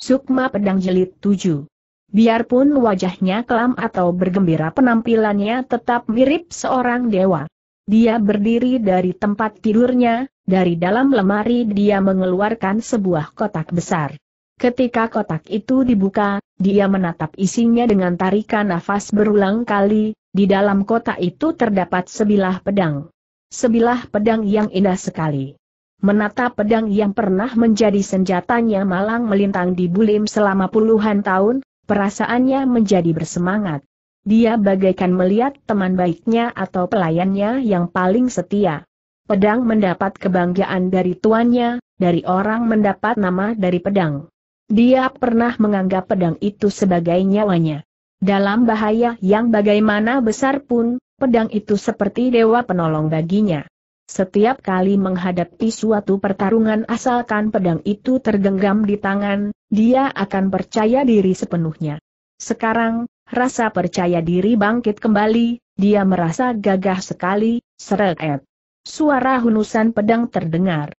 Sukma Pedang Jelit 7. Biarpun wajahnya kelam atau bergembira penampilannya tetap mirip seorang dewa. Dia berdiri dari tempat tidurnya, dari dalam lemari dia mengeluarkan sebuah kotak besar. Ketika kotak itu dibuka, dia menatap isinya dengan tarikan nafas berulang kali, di dalam kotak itu terdapat sebilah pedang. Sebilah pedang yang indah sekali. Menata pedang yang pernah menjadi senjatanya malang melintang di bulim selama puluhan tahun, perasaannya menjadi bersemangat. Dia bagaikan melihat teman baiknya atau pelayannya yang paling setia. Pedang mendapat kebanggaan dari tuannya, dari orang mendapat nama dari pedang. Dia pernah menganggap pedang itu sebagai nyawanya. Dalam bahaya yang bagaimana besar pun, pedang itu seperti dewa penolong baginya. Setiap kali menghadapi suatu pertarungan asalkan pedang itu tergenggam di tangan, dia akan percaya diri sepenuhnya. Sekarang, rasa percaya diri bangkit kembali, dia merasa gagah sekali, seret. Suara hunusan pedang terdengar.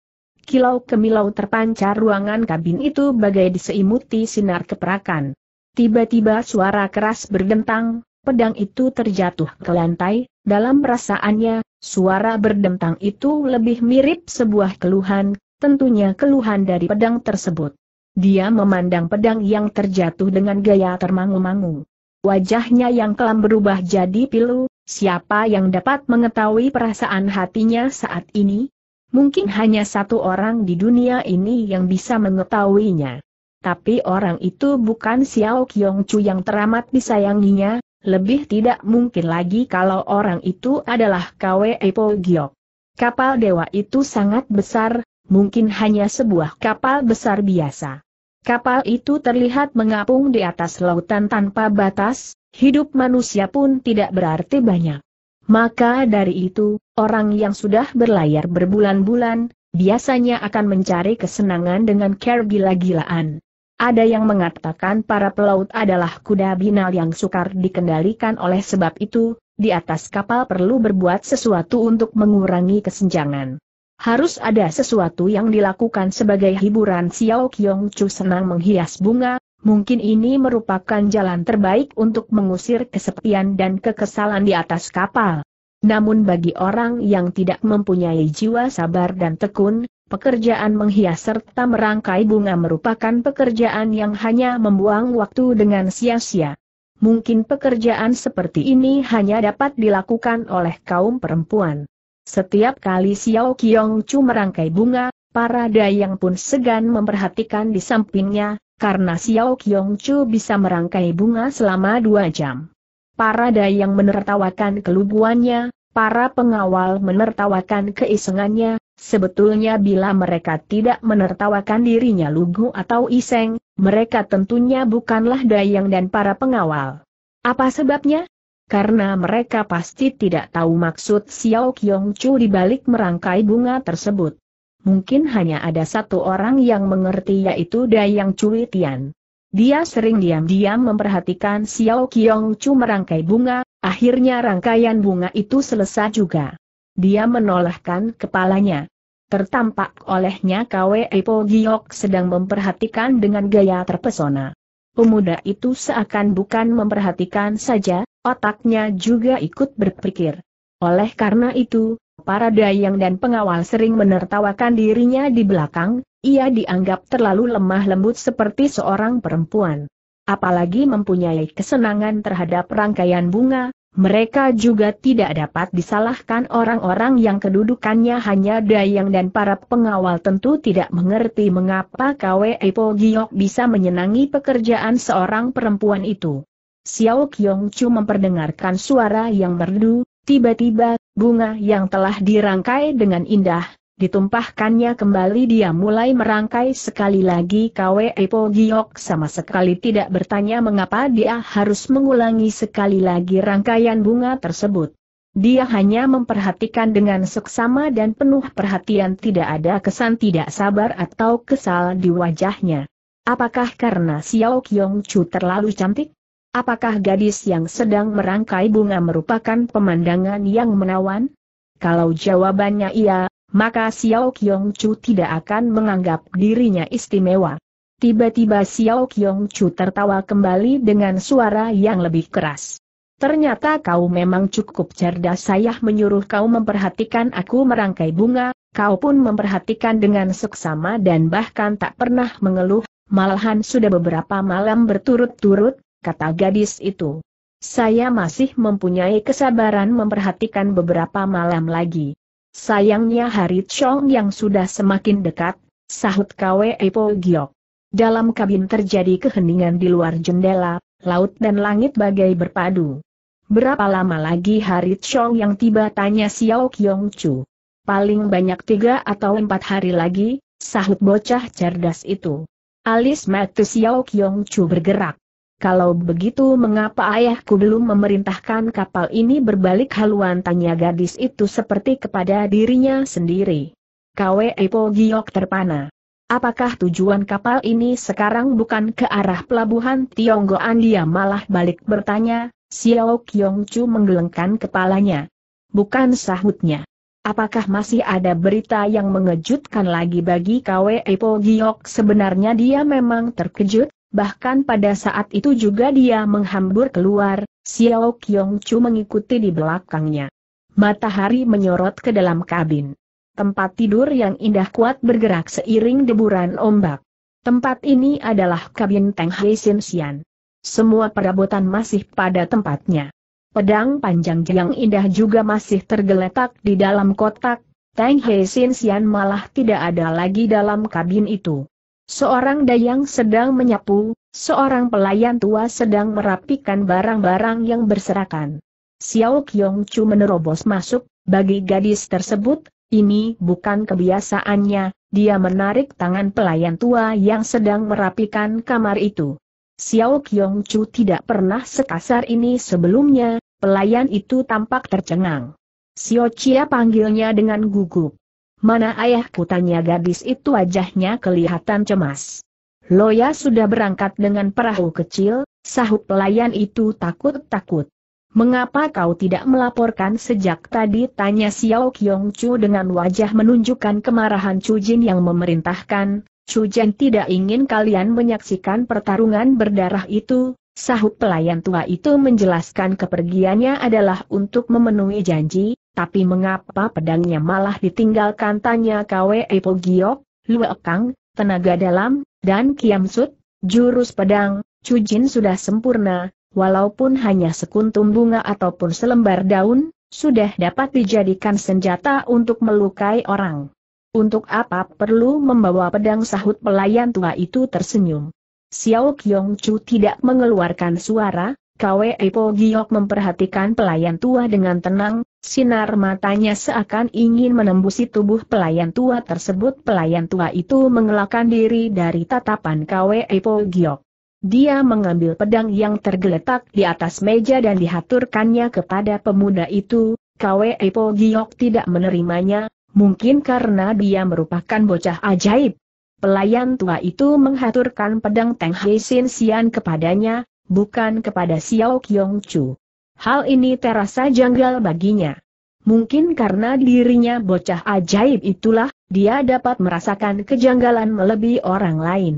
Kilau kemilau terpancar ruangan kabin itu bagai diseimuti sinar keperakan. Tiba-tiba suara keras bergentang, Pedang itu terjatuh ke lantai, dalam perasaannya, suara berdentang itu lebih mirip sebuah keluhan, tentunya keluhan dari pedang tersebut. Dia memandang pedang yang terjatuh dengan gaya termangu-mangu. Wajahnya yang kelam berubah jadi pilu, siapa yang dapat mengetahui perasaan hatinya saat ini? Mungkin hanya satu orang di dunia ini yang bisa mengetahuinya. Tapi orang itu bukan Xiao Qiong Chu yang teramat disayanginya, lebih tidak mungkin lagi kalau orang itu adalah Kwe Po Giok. Kapal dewa itu sangat besar, mungkin hanya sebuah kapal besar biasa. Kapal itu terlihat mengapung di atas lautan tanpa batas, hidup manusia pun tidak berarti banyak. Maka dari itu, orang yang sudah berlayar berbulan-bulan, biasanya akan mencari kesenangan dengan care gila-gilaan. Ada yang mengatakan para pelaut adalah kuda binal yang sukar dikendalikan oleh sebab itu, di atas kapal perlu berbuat sesuatu untuk mengurangi kesenjangan. Harus ada sesuatu yang dilakukan sebagai hiburan Xiao Qiong Chu senang menghias bunga, mungkin ini merupakan jalan terbaik untuk mengusir kesepian dan kekesalan di atas kapal. Namun bagi orang yang tidak mempunyai jiwa sabar dan tekun, Pekerjaan menghias serta merangkai bunga merupakan pekerjaan yang hanya membuang waktu dengan sia-sia. Mungkin pekerjaan seperti ini hanya dapat dilakukan oleh kaum perempuan. Setiap kali Xiao Qiong Chu merangkai bunga, para dayang pun segan memperhatikan di sampingnya, karena Xiao Qiong Chu bisa merangkai bunga selama dua jam. Para dayang menertawakan kelubuannya, para pengawal menertawakan keisengannya, Sebetulnya bila mereka tidak menertawakan dirinya lugu atau iseng, mereka tentunya bukanlah dayang dan para pengawal. Apa sebabnya? Karena mereka pasti tidak tahu maksud Xiao Qiong Chu di balik merangkai bunga tersebut. Mungkin hanya ada satu orang yang mengerti yaitu Dayang Cui Tian. Dia sering diam-diam memperhatikan Xiao Qiong Chu merangkai bunga, akhirnya rangkaian bunga itu selesai juga. Dia menolakkan kepalanya. Tertampak olehnya KW Po Giok sedang memperhatikan dengan gaya terpesona. Pemuda itu seakan bukan memperhatikan saja, otaknya juga ikut berpikir. Oleh karena itu, para dayang dan pengawal sering menertawakan dirinya di belakang, ia dianggap terlalu lemah lembut seperti seorang perempuan. Apalagi mempunyai kesenangan terhadap rangkaian bunga, mereka juga tidak dapat disalahkan orang-orang yang kedudukannya hanya dayang dan para pengawal tentu tidak mengerti mengapa KWE Po Giok bisa menyenangi pekerjaan seorang perempuan itu. Xiao Kyong Chu memperdengarkan suara yang merdu, tiba-tiba, bunga yang telah dirangkai dengan indah, Ditumpahkannya kembali dia mulai merangkai sekali lagi KWE Po Giok sama sekali tidak bertanya mengapa dia harus mengulangi sekali lagi rangkaian bunga tersebut. Dia hanya memperhatikan dengan seksama dan penuh perhatian tidak ada kesan tidak sabar atau kesal di wajahnya. Apakah karena Xiao Kyong Chu terlalu cantik? Apakah gadis yang sedang merangkai bunga merupakan pemandangan yang menawan? Kalau jawabannya iya, maka Xiao Qiong Chu tidak akan menganggap dirinya istimewa. Tiba-tiba Xiao Qiong Chu tertawa kembali dengan suara yang lebih keras. Ternyata kau memang cukup cerdas saya menyuruh kau memperhatikan aku merangkai bunga, kau pun memperhatikan dengan seksama dan bahkan tak pernah mengeluh, malahan sudah beberapa malam berturut-turut, kata gadis itu. Saya masih mempunyai kesabaran memperhatikan beberapa malam lagi. Sayangnya hari Chong yang sudah semakin dekat, sahut Kwe Po Giok. Dalam kabin terjadi keheningan di luar jendela, laut dan langit bagai berpadu. Berapa lama lagi hari Chong yang tiba tanya Xiao Kyong Chu. Paling banyak tiga atau empat hari lagi, sahut bocah cerdas itu. Alis mata Xiao Kyong Chu bergerak. Kalau begitu mengapa ayahku belum memerintahkan kapal ini berbalik haluan tanya gadis itu seperti kepada dirinya sendiri. Kwe Epo Giok terpana. Apakah tujuan kapal ini sekarang bukan ke arah pelabuhan Tionggoan dia malah balik bertanya, Xiao Kyong menggelengkan kepalanya. Bukan sahutnya. Apakah masih ada berita yang mengejutkan lagi bagi Kwe Epo Giok sebenarnya dia memang terkejut? bahkan pada saat itu juga dia menghambur keluar, Xiao Qiong Chu mengikuti di belakangnya. Matahari menyorot ke dalam kabin. Tempat tidur yang indah kuat bergerak seiring deburan ombak. Tempat ini adalah kabin Teng Hai Sin Xian. Semua perabotan masih pada tempatnya. Pedang panjang yang indah juga masih tergeletak di dalam kotak, Teng Hai Sin Xian malah tidak ada lagi dalam kabin itu. Seorang dayang sedang menyapu, seorang pelayan tua sedang merapikan barang-barang yang berserakan. Xiao Qiong Chu menerobos masuk, bagi gadis tersebut, ini bukan kebiasaannya, dia menarik tangan pelayan tua yang sedang merapikan kamar itu. Xiao Qiong Chu tidak pernah sekasar ini sebelumnya, pelayan itu tampak tercengang. Xiao Chia panggilnya dengan gugup. Mana ayah tanya gadis itu wajahnya kelihatan cemas. Loya sudah berangkat dengan perahu kecil, sahut pelayan itu takut-takut. Mengapa kau tidak melaporkan sejak tadi? Tanya Xiao Qiong Chu dengan wajah menunjukkan kemarahan Chu Jin yang memerintahkan. Chu Jin tidak ingin kalian menyaksikan pertarungan berdarah itu, Sahut pelayan tua itu menjelaskan kepergiannya adalah untuk memenuhi janji, tapi mengapa pedangnya malah ditinggalkan tanya Kwe Po Giok, Lue Kang, tenaga dalam, dan Kiam Sut, jurus pedang, Cujin sudah sempurna, walaupun hanya sekuntum bunga ataupun selembar daun, sudah dapat dijadikan senjata untuk melukai orang. Untuk apa perlu membawa pedang sahut pelayan tua itu tersenyum. Xiao Kyong Chu tidak mengeluarkan suara, Kwe Po Giok memperhatikan pelayan tua dengan tenang, Sinar matanya seakan ingin menembusi tubuh pelayan tua tersebut. Pelayan tua itu mengelakkan diri dari tatapan Kwe Po Giok. Dia mengambil pedang yang tergeletak di atas meja dan dihaturkannya kepada pemuda itu. Kwe Po Giok tidak menerimanya, mungkin karena dia merupakan bocah ajaib. Pelayan tua itu menghaturkan pedang Teng Hei Sin Sian kepadanya, bukan kepada Xiao Kyong Chu. Hal ini terasa janggal baginya. Mungkin karena dirinya bocah ajaib itulah, dia dapat merasakan kejanggalan melebihi orang lain.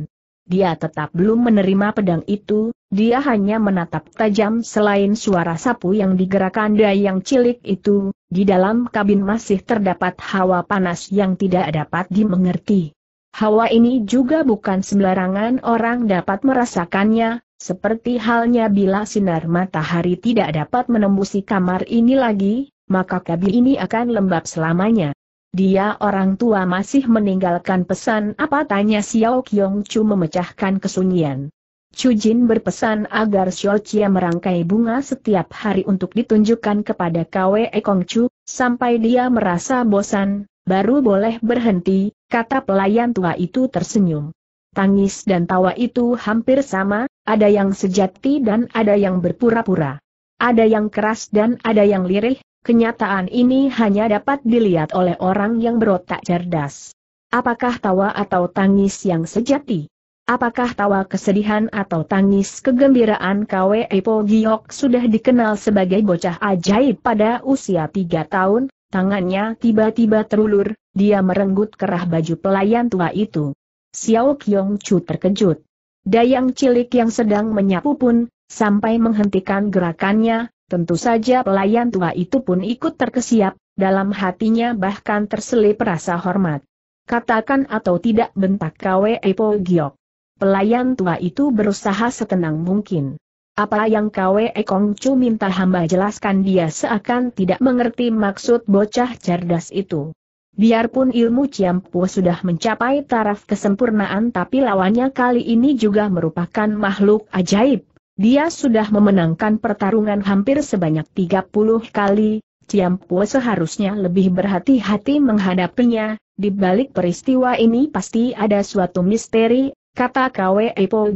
Dia tetap belum menerima pedang itu, dia hanya menatap tajam selain suara sapu yang digerakkan dayang cilik itu, di dalam kabin masih terdapat hawa panas yang tidak dapat dimengerti. Hawa ini juga bukan sembarangan orang dapat merasakannya, seperti halnya bila sinar matahari tidak dapat menembusi kamar ini lagi, maka kabin ini akan lembab selamanya. Dia orang tua masih meninggalkan pesan apa tanya Xiao Qiong Chu memecahkan kesunyian. Chu Jin berpesan agar Xiao Qia merangkai bunga setiap hari untuk ditunjukkan kepada Kwe Kong Chu, sampai dia merasa bosan, baru boleh berhenti, kata pelayan tua itu tersenyum. Tangis dan tawa itu hampir sama, ada yang sejati dan ada yang berpura-pura. Ada yang keras dan ada yang lirih, kenyataan ini hanya dapat dilihat oleh orang yang berotak cerdas. Apakah tawa atau tangis yang sejati? Apakah tawa kesedihan atau tangis kegembiraan KW Epo Giok sudah dikenal sebagai bocah ajaib pada usia tiga tahun, tangannya tiba-tiba terulur, dia merenggut kerah baju pelayan tua itu. Xiao Kyong Chu terkejut. Dayang cilik yang sedang menyapu pun, sampai menghentikan gerakannya, tentu saja pelayan tua itu pun ikut terkesiap, dalam hatinya bahkan terselip rasa hormat. Katakan atau tidak bentak kawe Epo Giok. Pelayan tua itu berusaha setenang mungkin. Apa yang kawe Ekong Chu minta hamba jelaskan dia seakan tidak mengerti maksud bocah cerdas itu. Biarpun ilmu Ciampu sudah mencapai taraf kesempurnaan tapi lawannya kali ini juga merupakan makhluk ajaib. Dia sudah memenangkan pertarungan hampir sebanyak 30 kali, Ciampu seharusnya lebih berhati-hati menghadapinya, di balik peristiwa ini pasti ada suatu misteri, kata Kwe Epo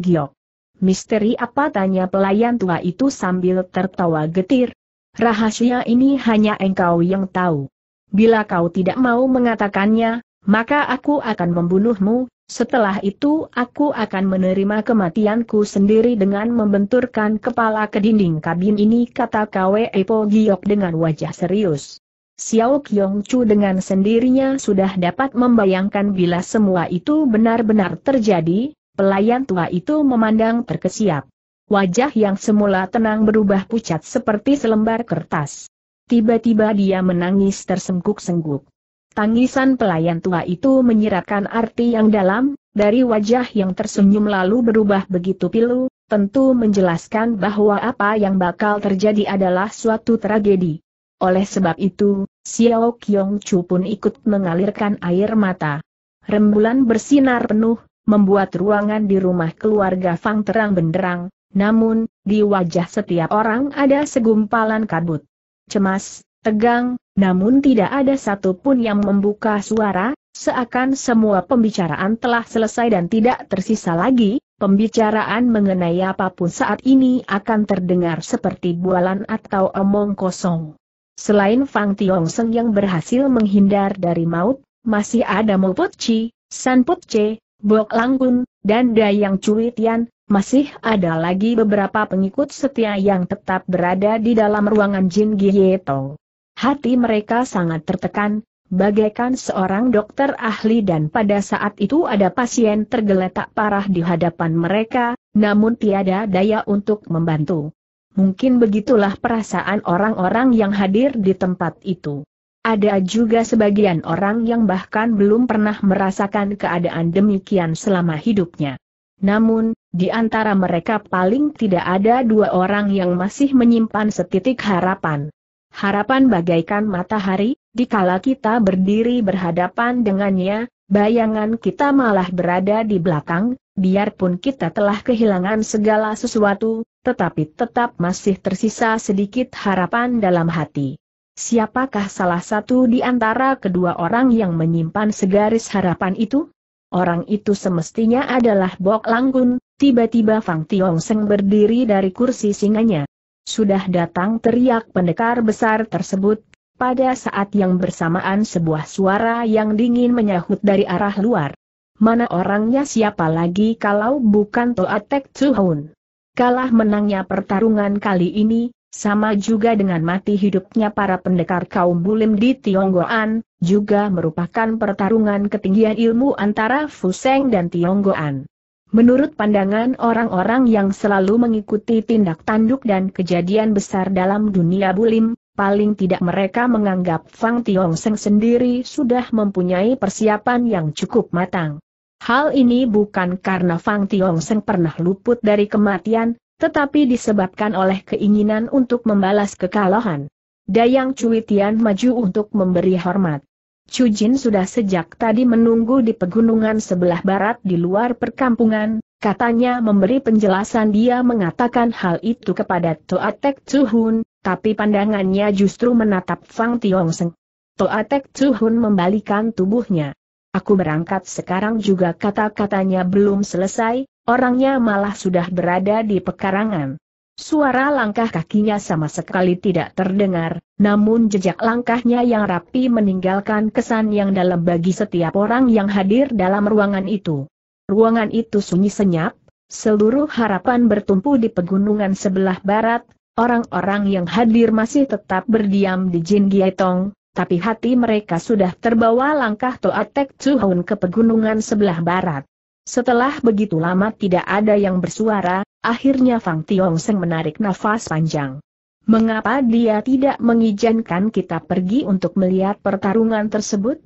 Misteri apa tanya pelayan tua itu sambil tertawa getir. Rahasia ini hanya engkau yang tahu. Bila kau tidak mau mengatakannya, maka aku akan membunuhmu, setelah itu aku akan menerima kematianku sendiri dengan membenturkan kepala ke dinding kabin ini kata Kwe Po Giok dengan wajah serius. Xiao Kyong Chu dengan sendirinya sudah dapat membayangkan bila semua itu benar-benar terjadi, pelayan tua itu memandang terkesiap. Wajah yang semula tenang berubah pucat seperti selembar kertas. Tiba-tiba dia menangis tersengguk-sengguk. Tangisan pelayan tua itu menyiratkan arti yang dalam, dari wajah yang tersenyum lalu berubah begitu pilu, tentu menjelaskan bahwa apa yang bakal terjadi adalah suatu tragedi. Oleh sebab itu, Xiao Qiong Chu pun ikut mengalirkan air mata. Rembulan bersinar penuh, membuat ruangan di rumah keluarga Fang terang benderang, namun, di wajah setiap orang ada segumpalan kabut cemas, tegang, namun tidak ada satu pun yang membuka suara, seakan semua pembicaraan telah selesai dan tidak tersisa lagi, pembicaraan mengenai apapun saat ini akan terdengar seperti bualan atau omong kosong. Selain Fang Tiong Seng yang berhasil menghindar dari maut, masih ada Mo Put Chi, San Put Che, Bok Langkun, dan Dayang Cui Tian, masih ada lagi beberapa pengikut setia yang tetap berada di dalam ruangan Jin Gieto. Hati mereka sangat tertekan, bagaikan seorang dokter ahli dan pada saat itu ada pasien tergeletak parah di hadapan mereka, namun tiada daya untuk membantu. Mungkin begitulah perasaan orang-orang yang hadir di tempat itu. Ada juga sebagian orang yang bahkan belum pernah merasakan keadaan demikian selama hidupnya. Namun, di antara mereka paling tidak ada dua orang yang masih menyimpan setitik harapan. Harapan bagaikan matahari, dikala kita berdiri berhadapan dengannya, bayangan kita malah berada di belakang, biarpun kita telah kehilangan segala sesuatu, tetapi tetap masih tersisa sedikit harapan dalam hati. Siapakah salah satu di antara kedua orang yang menyimpan segaris harapan itu? Orang itu semestinya adalah Bok Langgun, Tiba-tiba Fang Tiong Seng berdiri dari kursi singanya. Sudah datang teriak pendekar besar tersebut, pada saat yang bersamaan sebuah suara yang dingin menyahut dari arah luar. Mana orangnya siapa lagi kalau bukan Toatek Tsuhun. Kalah menangnya pertarungan kali ini, sama juga dengan mati hidupnya para pendekar kaum bulim di Tionggoan, juga merupakan pertarungan ketinggian ilmu antara Fuseng dan Tionggoan. Menurut pandangan orang-orang yang selalu mengikuti tindak tanduk dan kejadian besar dalam dunia bulim, paling tidak mereka menganggap Fang Seng sendiri sudah mempunyai persiapan yang cukup matang. Hal ini bukan karena Fang Seng pernah luput dari kematian, tetapi disebabkan oleh keinginan untuk membalas kekalahan. Dayang Cui Tian maju untuk memberi hormat. Chu Jin sudah sejak tadi menunggu di pegunungan sebelah barat di luar perkampungan, katanya memberi penjelasan dia mengatakan hal itu kepada Toa Tek Hun, tapi pandangannya justru menatap Fang Seng. Toa Tek Hun membalikan tubuhnya. Aku berangkat sekarang juga kata-katanya belum selesai, orangnya malah sudah berada di pekarangan. Suara langkah kakinya sama sekali tidak terdengar, namun jejak langkahnya yang rapi meninggalkan kesan yang dalam bagi setiap orang yang hadir dalam ruangan itu. Ruangan itu sunyi senyap, seluruh harapan bertumpu di pegunungan sebelah barat, orang-orang yang hadir masih tetap berdiam di Jin Gietong, tapi hati mereka sudah terbawa langkah Toatek Chuhun ke pegunungan sebelah barat. Setelah begitu lama tidak ada yang bersuara, akhirnya Fang Tiong Seng menarik nafas panjang. Mengapa dia tidak mengizinkan kita pergi untuk melihat pertarungan tersebut?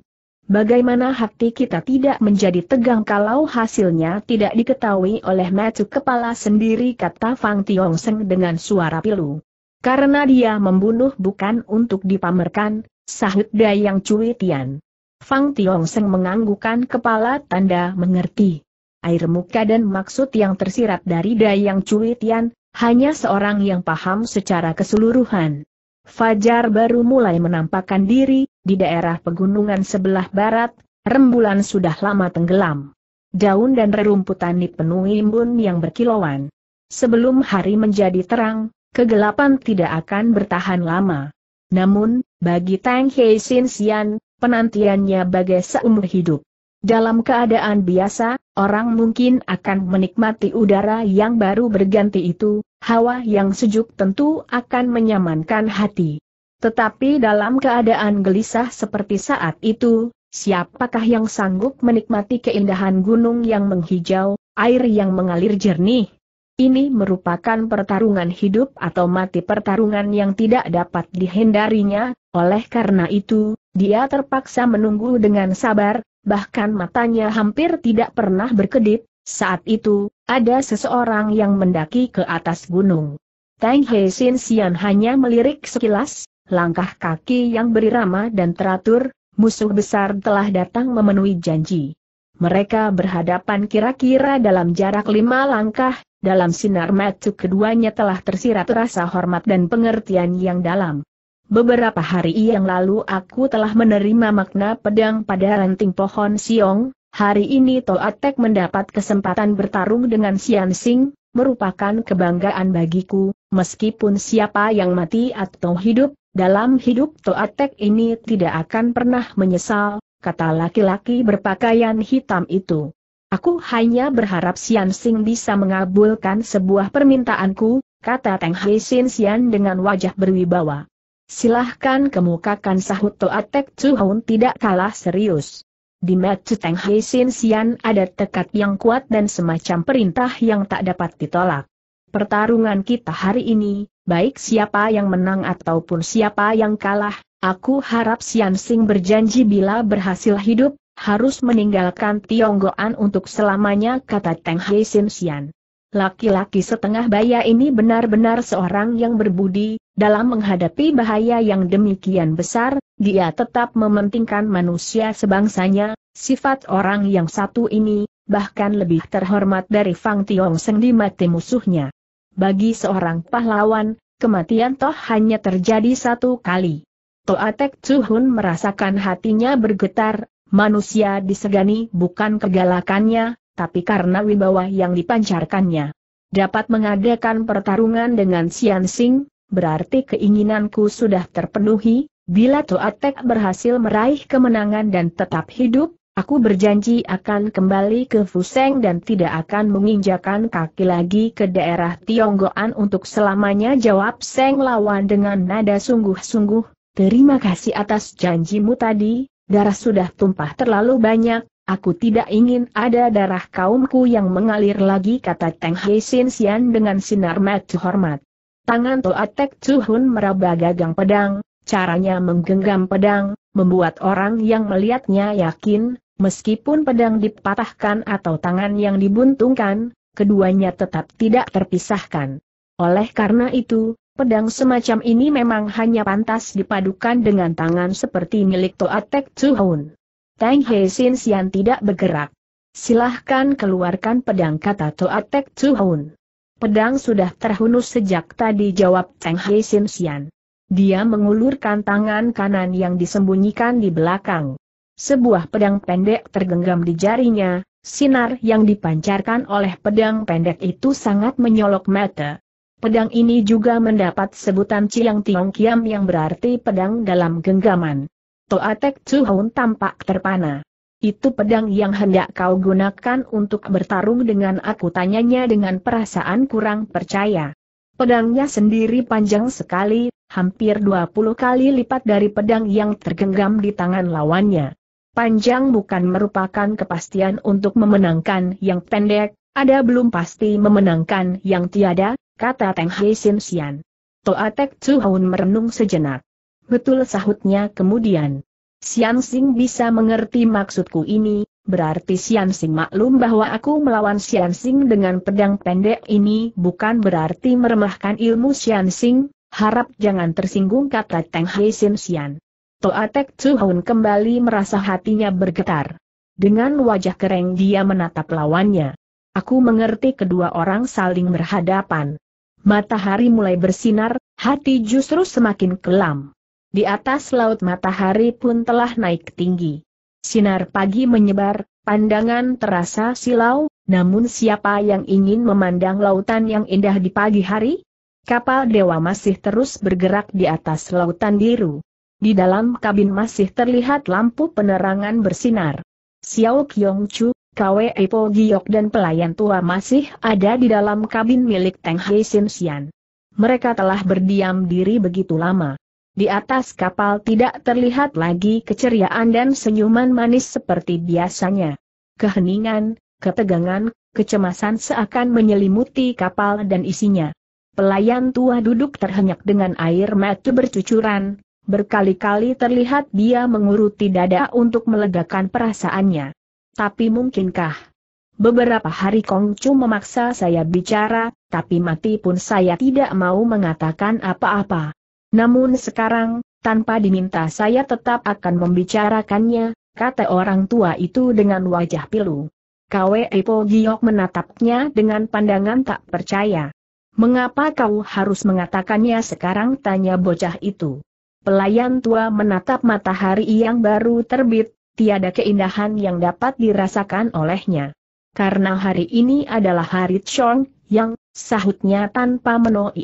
Bagaimana hati kita tidak menjadi tegang kalau hasilnya tidak diketahui oleh Matsu kepala sendiri kata Fang Tiong Seng dengan suara pilu. Karena dia membunuh bukan untuk dipamerkan, sahut Dayang Cui Tian. Fang Tiong Seng menganggukan kepala tanda mengerti air muka dan maksud yang tersirat dari Dayang Cui Tian, hanya seorang yang paham secara keseluruhan. Fajar baru mulai menampakkan diri, di daerah pegunungan sebelah barat, rembulan sudah lama tenggelam. Daun dan rerumputan dipenuhi imun yang berkilauan. Sebelum hari menjadi terang, kegelapan tidak akan bertahan lama. Namun, bagi Tang Hei Sin Xian, penantiannya bagai seumur hidup. Dalam keadaan biasa, orang mungkin akan menikmati udara yang baru berganti itu, hawa yang sejuk tentu akan menyamankan hati. Tetapi dalam keadaan gelisah seperti saat itu, siapakah yang sanggup menikmati keindahan gunung yang menghijau, air yang mengalir jernih? Ini merupakan pertarungan hidup atau mati pertarungan yang tidak dapat dihindarinya, oleh karena itu, dia terpaksa menunggu dengan sabar, bahkan matanya hampir tidak pernah berkedip, saat itu, ada seseorang yang mendaki ke atas gunung. Tang Hei Sin Sian hanya melirik sekilas, langkah kaki yang berirama dan teratur, musuh besar telah datang memenuhi janji. Mereka berhadapan kira-kira dalam jarak lima langkah, dalam sinar mata keduanya telah tersirat rasa hormat dan pengertian yang dalam. Beberapa hari yang lalu aku telah menerima makna pedang pada ranting pohon Siong, hari ini Toatek mendapat kesempatan bertarung dengan Sian Sing, merupakan kebanggaan bagiku, meskipun siapa yang mati atau hidup, dalam hidup Toatek ini tidak akan pernah menyesal, kata laki-laki berpakaian hitam itu. Aku hanya berharap Sian Sing bisa mengabulkan sebuah permintaanku, kata Teng Hei Sin Sian dengan wajah berwibawa. Silahkan kemukakan sahut Toa Tek Chu tidak kalah serius. Di Matsu Teng Hei Sin Sian ada tekad yang kuat dan semacam perintah yang tak dapat ditolak. Pertarungan kita hari ini, baik siapa yang menang ataupun siapa yang kalah, aku harap Sian Sing berjanji bila berhasil hidup, harus meninggalkan Tionggoan untuk selamanya kata Teng Hei Sin Sian. Laki-laki setengah baya ini benar-benar seorang yang berbudi, dalam menghadapi bahaya yang demikian besar, dia tetap mementingkan manusia sebangsanya, sifat orang yang satu ini, bahkan lebih terhormat dari Fang Tiong Seng di mati musuhnya. Bagi seorang pahlawan, kematian toh hanya terjadi satu kali. Toatek Tsuhun merasakan hatinya bergetar, manusia disegani bukan kegalakannya, tapi karena wibawa yang dipancarkannya dapat mengadakan pertarungan dengan Sian Sing, berarti keinginanku sudah terpenuhi, bila Toatek berhasil meraih kemenangan dan tetap hidup, aku berjanji akan kembali ke Fuseng dan tidak akan menginjakan kaki lagi ke daerah Tionggoan untuk selamanya jawab Seng lawan dengan nada sungguh-sungguh, terima kasih atas janjimu tadi, darah sudah tumpah terlalu banyak, Aku tidak ingin ada darah kaumku yang mengalir lagi kata Teng Hei Sin Sian dengan sinar mata hormat. Tangan Toa Tek Chuhun meraba gagang pedang, caranya menggenggam pedang, membuat orang yang melihatnya yakin, meskipun pedang dipatahkan atau tangan yang dibuntungkan, keduanya tetap tidak terpisahkan. Oleh karena itu, Pedang semacam ini memang hanya pantas dipadukan dengan tangan seperti milik Toa Tek Chuhun. Tang He Sin Sian tidak bergerak. Silahkan keluarkan pedang kata Toa Tek Hun. Pedang sudah terhunus sejak tadi jawab Tang He Sin Sian. Dia mengulurkan tangan kanan yang disembunyikan di belakang. Sebuah pedang pendek tergenggam di jarinya, sinar yang dipancarkan oleh pedang pendek itu sangat menyolok mata. Pedang ini juga mendapat sebutan Chiang Tiong Kiam yang berarti pedang dalam genggaman. Toatek Houn tampak terpana. Itu pedang yang hendak kau gunakan untuk bertarung dengan aku tanyanya dengan perasaan kurang percaya. Pedangnya sendiri panjang sekali, hampir 20 kali lipat dari pedang yang tergenggam di tangan lawannya. Panjang bukan merupakan kepastian untuk memenangkan yang pendek, ada belum pasti memenangkan yang tiada, kata Teng Hei Sin Xian. Toatek Chuhun merenung sejenak. Betul sahutnya kemudian. Sian Sing bisa mengerti maksudku ini, berarti Sian Sing maklum bahwa aku melawan Sian Sing dengan pedang pendek ini bukan berarti meremahkan ilmu Sian Sing, harap jangan tersinggung kata Teng Hei Sin Tek Toatek Chuhun kembali merasa hatinya bergetar. Dengan wajah kering dia menatap lawannya. Aku mengerti kedua orang saling berhadapan. Matahari mulai bersinar, hati justru semakin kelam. Di atas laut matahari pun telah naik tinggi. Sinar pagi menyebar, pandangan terasa silau, namun siapa yang ingin memandang lautan yang indah di pagi hari? Kapal Dewa masih terus bergerak di atas lautan biru. Di dalam kabin masih terlihat lampu penerangan bersinar. Xiao Kyong Chu, Kwe Epo Giok dan pelayan tua masih ada di dalam kabin milik Teng Hei Sin Sian. Mereka telah berdiam diri begitu lama. Di atas kapal tidak terlihat lagi keceriaan dan senyuman manis seperti biasanya. Keheningan, ketegangan, kecemasan seakan menyelimuti kapal dan isinya. Pelayan tua duduk terhenyak dengan air mata bercucuran, berkali-kali terlihat dia menguruti dada untuk melegakan perasaannya. Tapi mungkinkah? Beberapa hari Kongcu memaksa saya bicara, tapi mati pun saya tidak mau mengatakan apa-apa. Namun sekarang, tanpa diminta saya tetap akan membicarakannya, kata orang tua itu dengan wajah pilu. Kwe Po Giok menatapnya dengan pandangan tak percaya. Mengapa kau harus mengatakannya sekarang tanya bocah itu. Pelayan tua menatap matahari yang baru terbit, tiada keindahan yang dapat dirasakan olehnya. Karena hari ini adalah hari Chong, yang, sahutnya tanpa menoi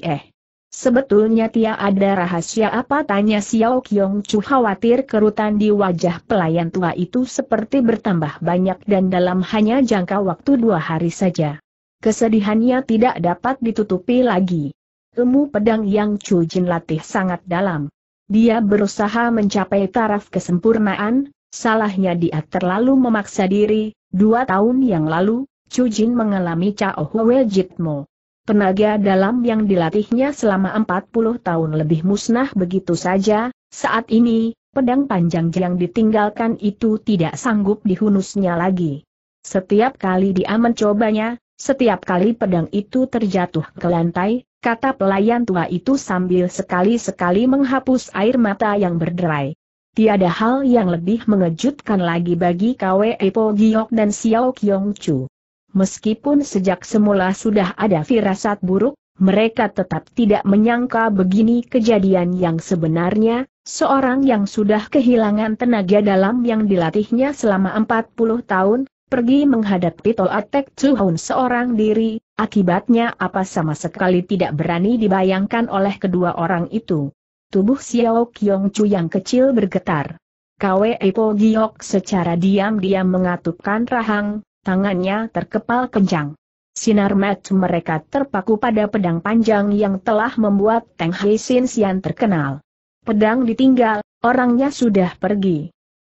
Sebetulnya Tia ada rahasia apa tanya Xiao Qiong Chu khawatir kerutan di wajah pelayan tua itu seperti bertambah banyak dan dalam hanya jangka waktu dua hari saja. Kesedihannya tidak dapat ditutupi lagi. Ilmu pedang yang Chu Jin latih sangat dalam. Dia berusaha mencapai taraf kesempurnaan, salahnya dia terlalu memaksa diri, dua tahun yang lalu, Chu Jin mengalami Cao Hwe Jitmo. Tenaga dalam yang dilatihnya selama 40 tahun lebih musnah begitu saja, saat ini, pedang panjang yang ditinggalkan itu tidak sanggup dihunusnya lagi. Setiap kali dia mencobanya, setiap kali pedang itu terjatuh ke lantai, kata pelayan tua itu sambil sekali-sekali menghapus air mata yang berderai. Tiada hal yang lebih mengejutkan lagi bagi KWE Epo Giok dan Xiao Kyong Chu meskipun sejak semula sudah ada firasat buruk, mereka tetap tidak menyangka begini kejadian yang sebenarnya, seorang yang sudah kehilangan tenaga dalam yang dilatihnya selama 40 tahun, pergi menghadapi Toatek Tuhun seorang diri, akibatnya apa sama sekali tidak berani dibayangkan oleh kedua orang itu. Tubuh Xiao Qiong Chu yang kecil bergetar. Kwe Epo Giok secara diam-diam mengatupkan rahang, tangannya terkepal kencang. Sinar mata mereka terpaku pada pedang panjang yang telah membuat Teng Hei Sin Sian terkenal. Pedang ditinggal, orangnya sudah pergi.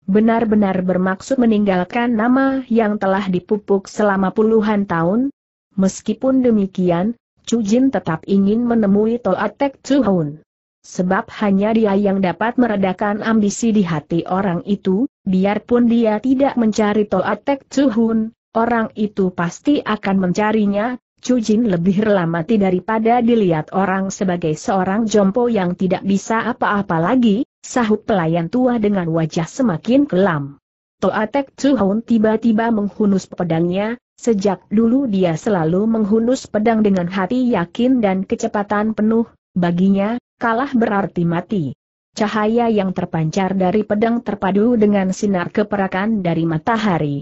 Benar-benar bermaksud meninggalkan nama yang telah dipupuk selama puluhan tahun? Meskipun demikian, Chu Jin tetap ingin menemui Toatek Hun. Sebab hanya dia yang dapat meredakan ambisi di hati orang itu, biarpun dia tidak mencari Toatek Hun. Orang itu pasti akan mencarinya, Jin lebih rela mati daripada dilihat orang sebagai seorang jompo yang tidak bisa apa-apa lagi, sahut pelayan tua dengan wajah semakin kelam. Toatek Chu Chuhun tiba-tiba menghunus pedangnya, sejak dulu dia selalu menghunus pedang dengan hati yakin dan kecepatan penuh, baginya, kalah berarti mati. Cahaya yang terpancar dari pedang terpadu dengan sinar keperakan dari matahari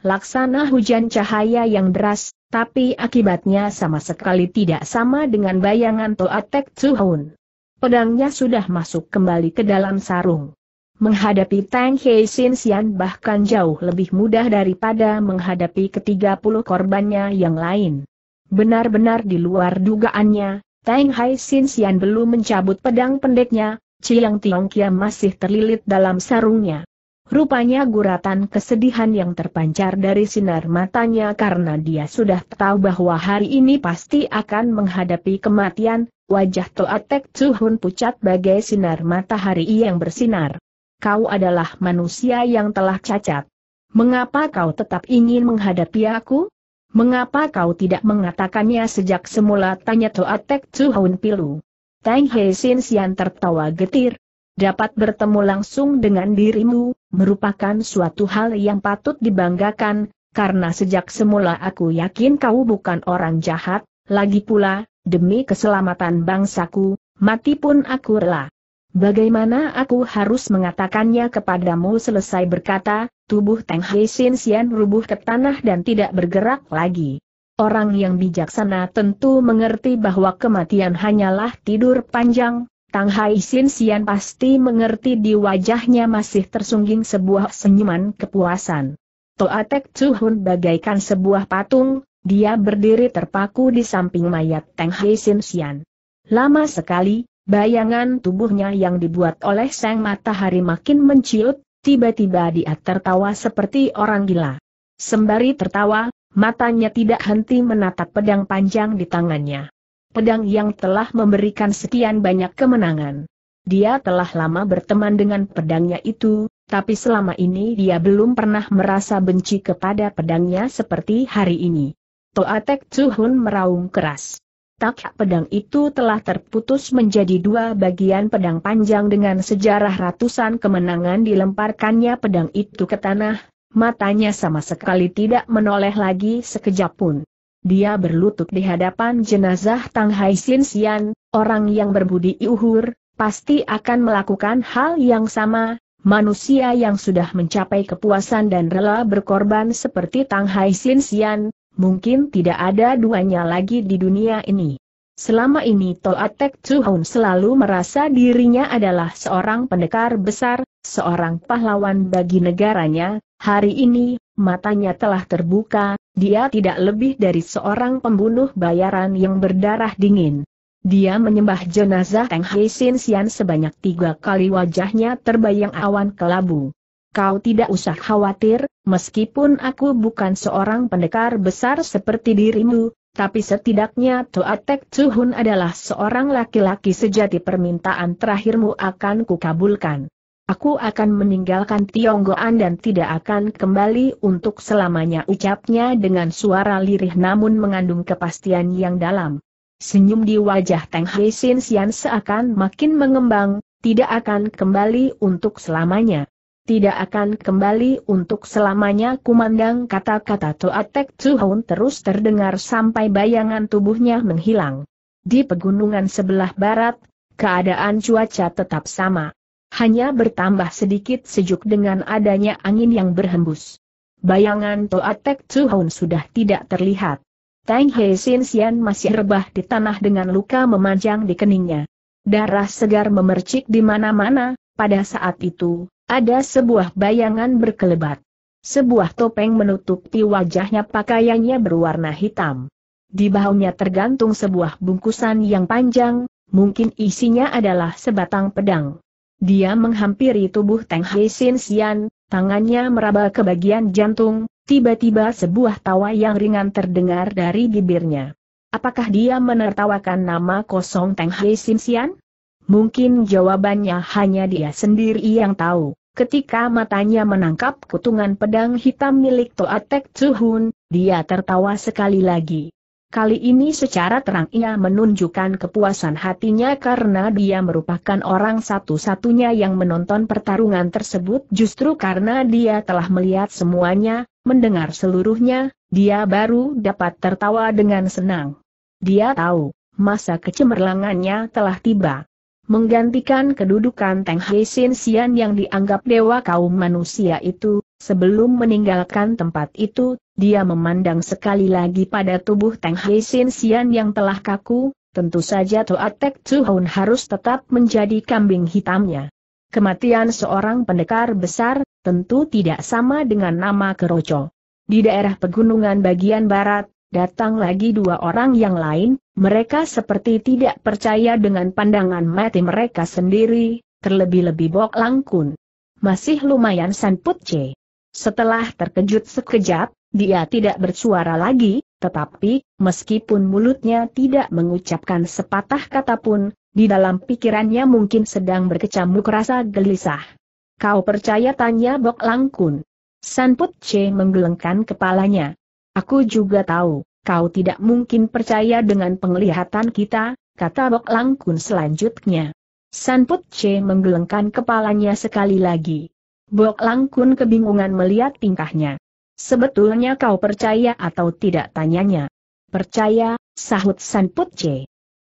laksana hujan cahaya yang deras, tapi akibatnya sama sekali tidak sama dengan bayangan Toatek Tsuhun. Pedangnya sudah masuk kembali ke dalam sarung. Menghadapi Tang Hei Sin Xian bahkan jauh lebih mudah daripada menghadapi ketiga puluh korbannya yang lain. Benar-benar di luar dugaannya, Tang Hei Sin Xian belum mencabut pedang pendeknya, Ciang Tiong Kia masih terlilit dalam sarungnya. Rupanya guratan kesedihan yang terpancar dari sinar matanya karena dia sudah tahu bahwa hari ini pasti akan menghadapi kematian, wajah Toatek Tsuhun pucat bagai sinar matahari yang bersinar. Kau adalah manusia yang telah cacat. Mengapa kau tetap ingin menghadapi aku? Mengapa kau tidak mengatakannya sejak semula tanya Toatek Tsuhun pilu. Tang Hei Sin Sian tertawa getir, dapat bertemu langsung dengan dirimu, merupakan suatu hal yang patut dibanggakan, karena sejak semula aku yakin kau bukan orang jahat, lagi pula, demi keselamatan bangsaku, mati pun aku rela. Bagaimana aku harus mengatakannya kepadamu selesai berkata, tubuh Teng Hei Sin Sian rubuh ke tanah dan tidak bergerak lagi. Orang yang bijaksana tentu mengerti bahwa kematian hanyalah tidur panjang, Tang Hai Sin Sian pasti mengerti di wajahnya masih tersungging sebuah senyuman kepuasan. Toa Toatek Hun bagaikan sebuah patung, dia berdiri terpaku di samping mayat Tang Hai Sin Sian. Lama sekali, bayangan tubuhnya yang dibuat oleh sang matahari makin menciut, tiba-tiba dia tertawa seperti orang gila. Sembari tertawa, matanya tidak henti menatap pedang panjang di tangannya pedang yang telah memberikan sekian banyak kemenangan. Dia telah lama berteman dengan pedangnya itu, tapi selama ini dia belum pernah merasa benci kepada pedangnya seperti hari ini. Toatek Tsuhun meraung keras. Tak pedang itu telah terputus menjadi dua bagian pedang panjang dengan sejarah ratusan kemenangan dilemparkannya pedang itu ke tanah, matanya sama sekali tidak menoleh lagi sekejap pun. Dia berlutut di hadapan jenazah Tang Hai Sin Sian, orang yang berbudi uhur, pasti akan melakukan hal yang sama, manusia yang sudah mencapai kepuasan dan rela berkorban seperti Tang Hai Sin Sian, mungkin tidak ada duanya lagi di dunia ini. Selama ini Toatek Chuhun selalu merasa dirinya adalah seorang pendekar besar, seorang pahlawan bagi negaranya, hari ini, matanya telah terbuka, dia tidak lebih dari seorang pembunuh bayaran yang berdarah dingin. Dia menyembah jenazah Teng Hai Sin Sian sebanyak tiga kali wajahnya terbayang awan kelabu. Kau tidak usah khawatir, meskipun aku bukan seorang pendekar besar seperti dirimu, tapi setidaknya Toatek Tuhun adalah seorang laki-laki sejati permintaan terakhirmu akan kukabulkan. Aku akan meninggalkan Tionggoan dan tidak akan kembali untuk selamanya ucapnya dengan suara lirih namun mengandung kepastian yang dalam. Senyum di wajah Teng Hei Sin Sian seakan makin mengembang, tidak akan kembali untuk selamanya. Tidak akan kembali untuk selamanya kumandang kata-kata Toa Tek Tsuhun terus terdengar sampai bayangan tubuhnya menghilang. Di pegunungan sebelah barat, keadaan cuaca tetap sama hanya bertambah sedikit sejuk dengan adanya angin yang berhembus. Bayangan Toa Toatek Tsuhun sudah tidak terlihat. Tang He Sin Xian masih rebah di tanah dengan luka memanjang di keningnya. Darah segar memercik di mana-mana, pada saat itu, ada sebuah bayangan berkelebat. Sebuah topeng menutupi wajahnya pakaiannya berwarna hitam. Di bahunya tergantung sebuah bungkusan yang panjang, mungkin isinya adalah sebatang pedang. Dia menghampiri tubuh Teng Hei Sin Xian, tangannya meraba ke bagian jantung, tiba-tiba sebuah tawa yang ringan terdengar dari bibirnya. Apakah dia menertawakan nama kosong Teng Hei Sin Xian? Mungkin jawabannya hanya dia sendiri yang tahu. Ketika matanya menangkap kutungan pedang hitam milik Toa Toatek Chuhun, dia tertawa sekali lagi. Kali ini secara terang ia menunjukkan kepuasan hatinya karena dia merupakan orang satu-satunya yang menonton pertarungan tersebut justru karena dia telah melihat semuanya, mendengar seluruhnya, dia baru dapat tertawa dengan senang. Dia tahu, masa kecemerlangannya telah tiba. Menggantikan kedudukan Teng Hei Sin Sian yang dianggap dewa kaum manusia itu, Sebelum meninggalkan tempat itu, dia memandang sekali lagi pada tubuh Teng Hei Sin Sian yang telah kaku, tentu saja Toa Tek Tuhun harus tetap menjadi kambing hitamnya. Kematian seorang pendekar besar, tentu tidak sama dengan nama Keroco. Di daerah pegunungan bagian barat, datang lagi dua orang yang lain, mereka seperti tidak percaya dengan pandangan mati mereka sendiri, terlebih-lebih Bok Langkun. Masih lumayan San c. Setelah terkejut sekejap, dia tidak bersuara lagi, tetapi, meskipun mulutnya tidak mengucapkan sepatah kata pun, di dalam pikirannya mungkin sedang berkecamuk rasa gelisah. Kau percaya tanya Bok Langkun? Sanput Che menggelengkan kepalanya. Aku juga tahu, kau tidak mungkin percaya dengan penglihatan kita, kata Bok Langkun selanjutnya. Sanput Che menggelengkan kepalanya sekali lagi. Bok Langkun kebingungan melihat tingkahnya. Sebetulnya kau percaya atau tidak tanyanya? Percaya, sahut San Put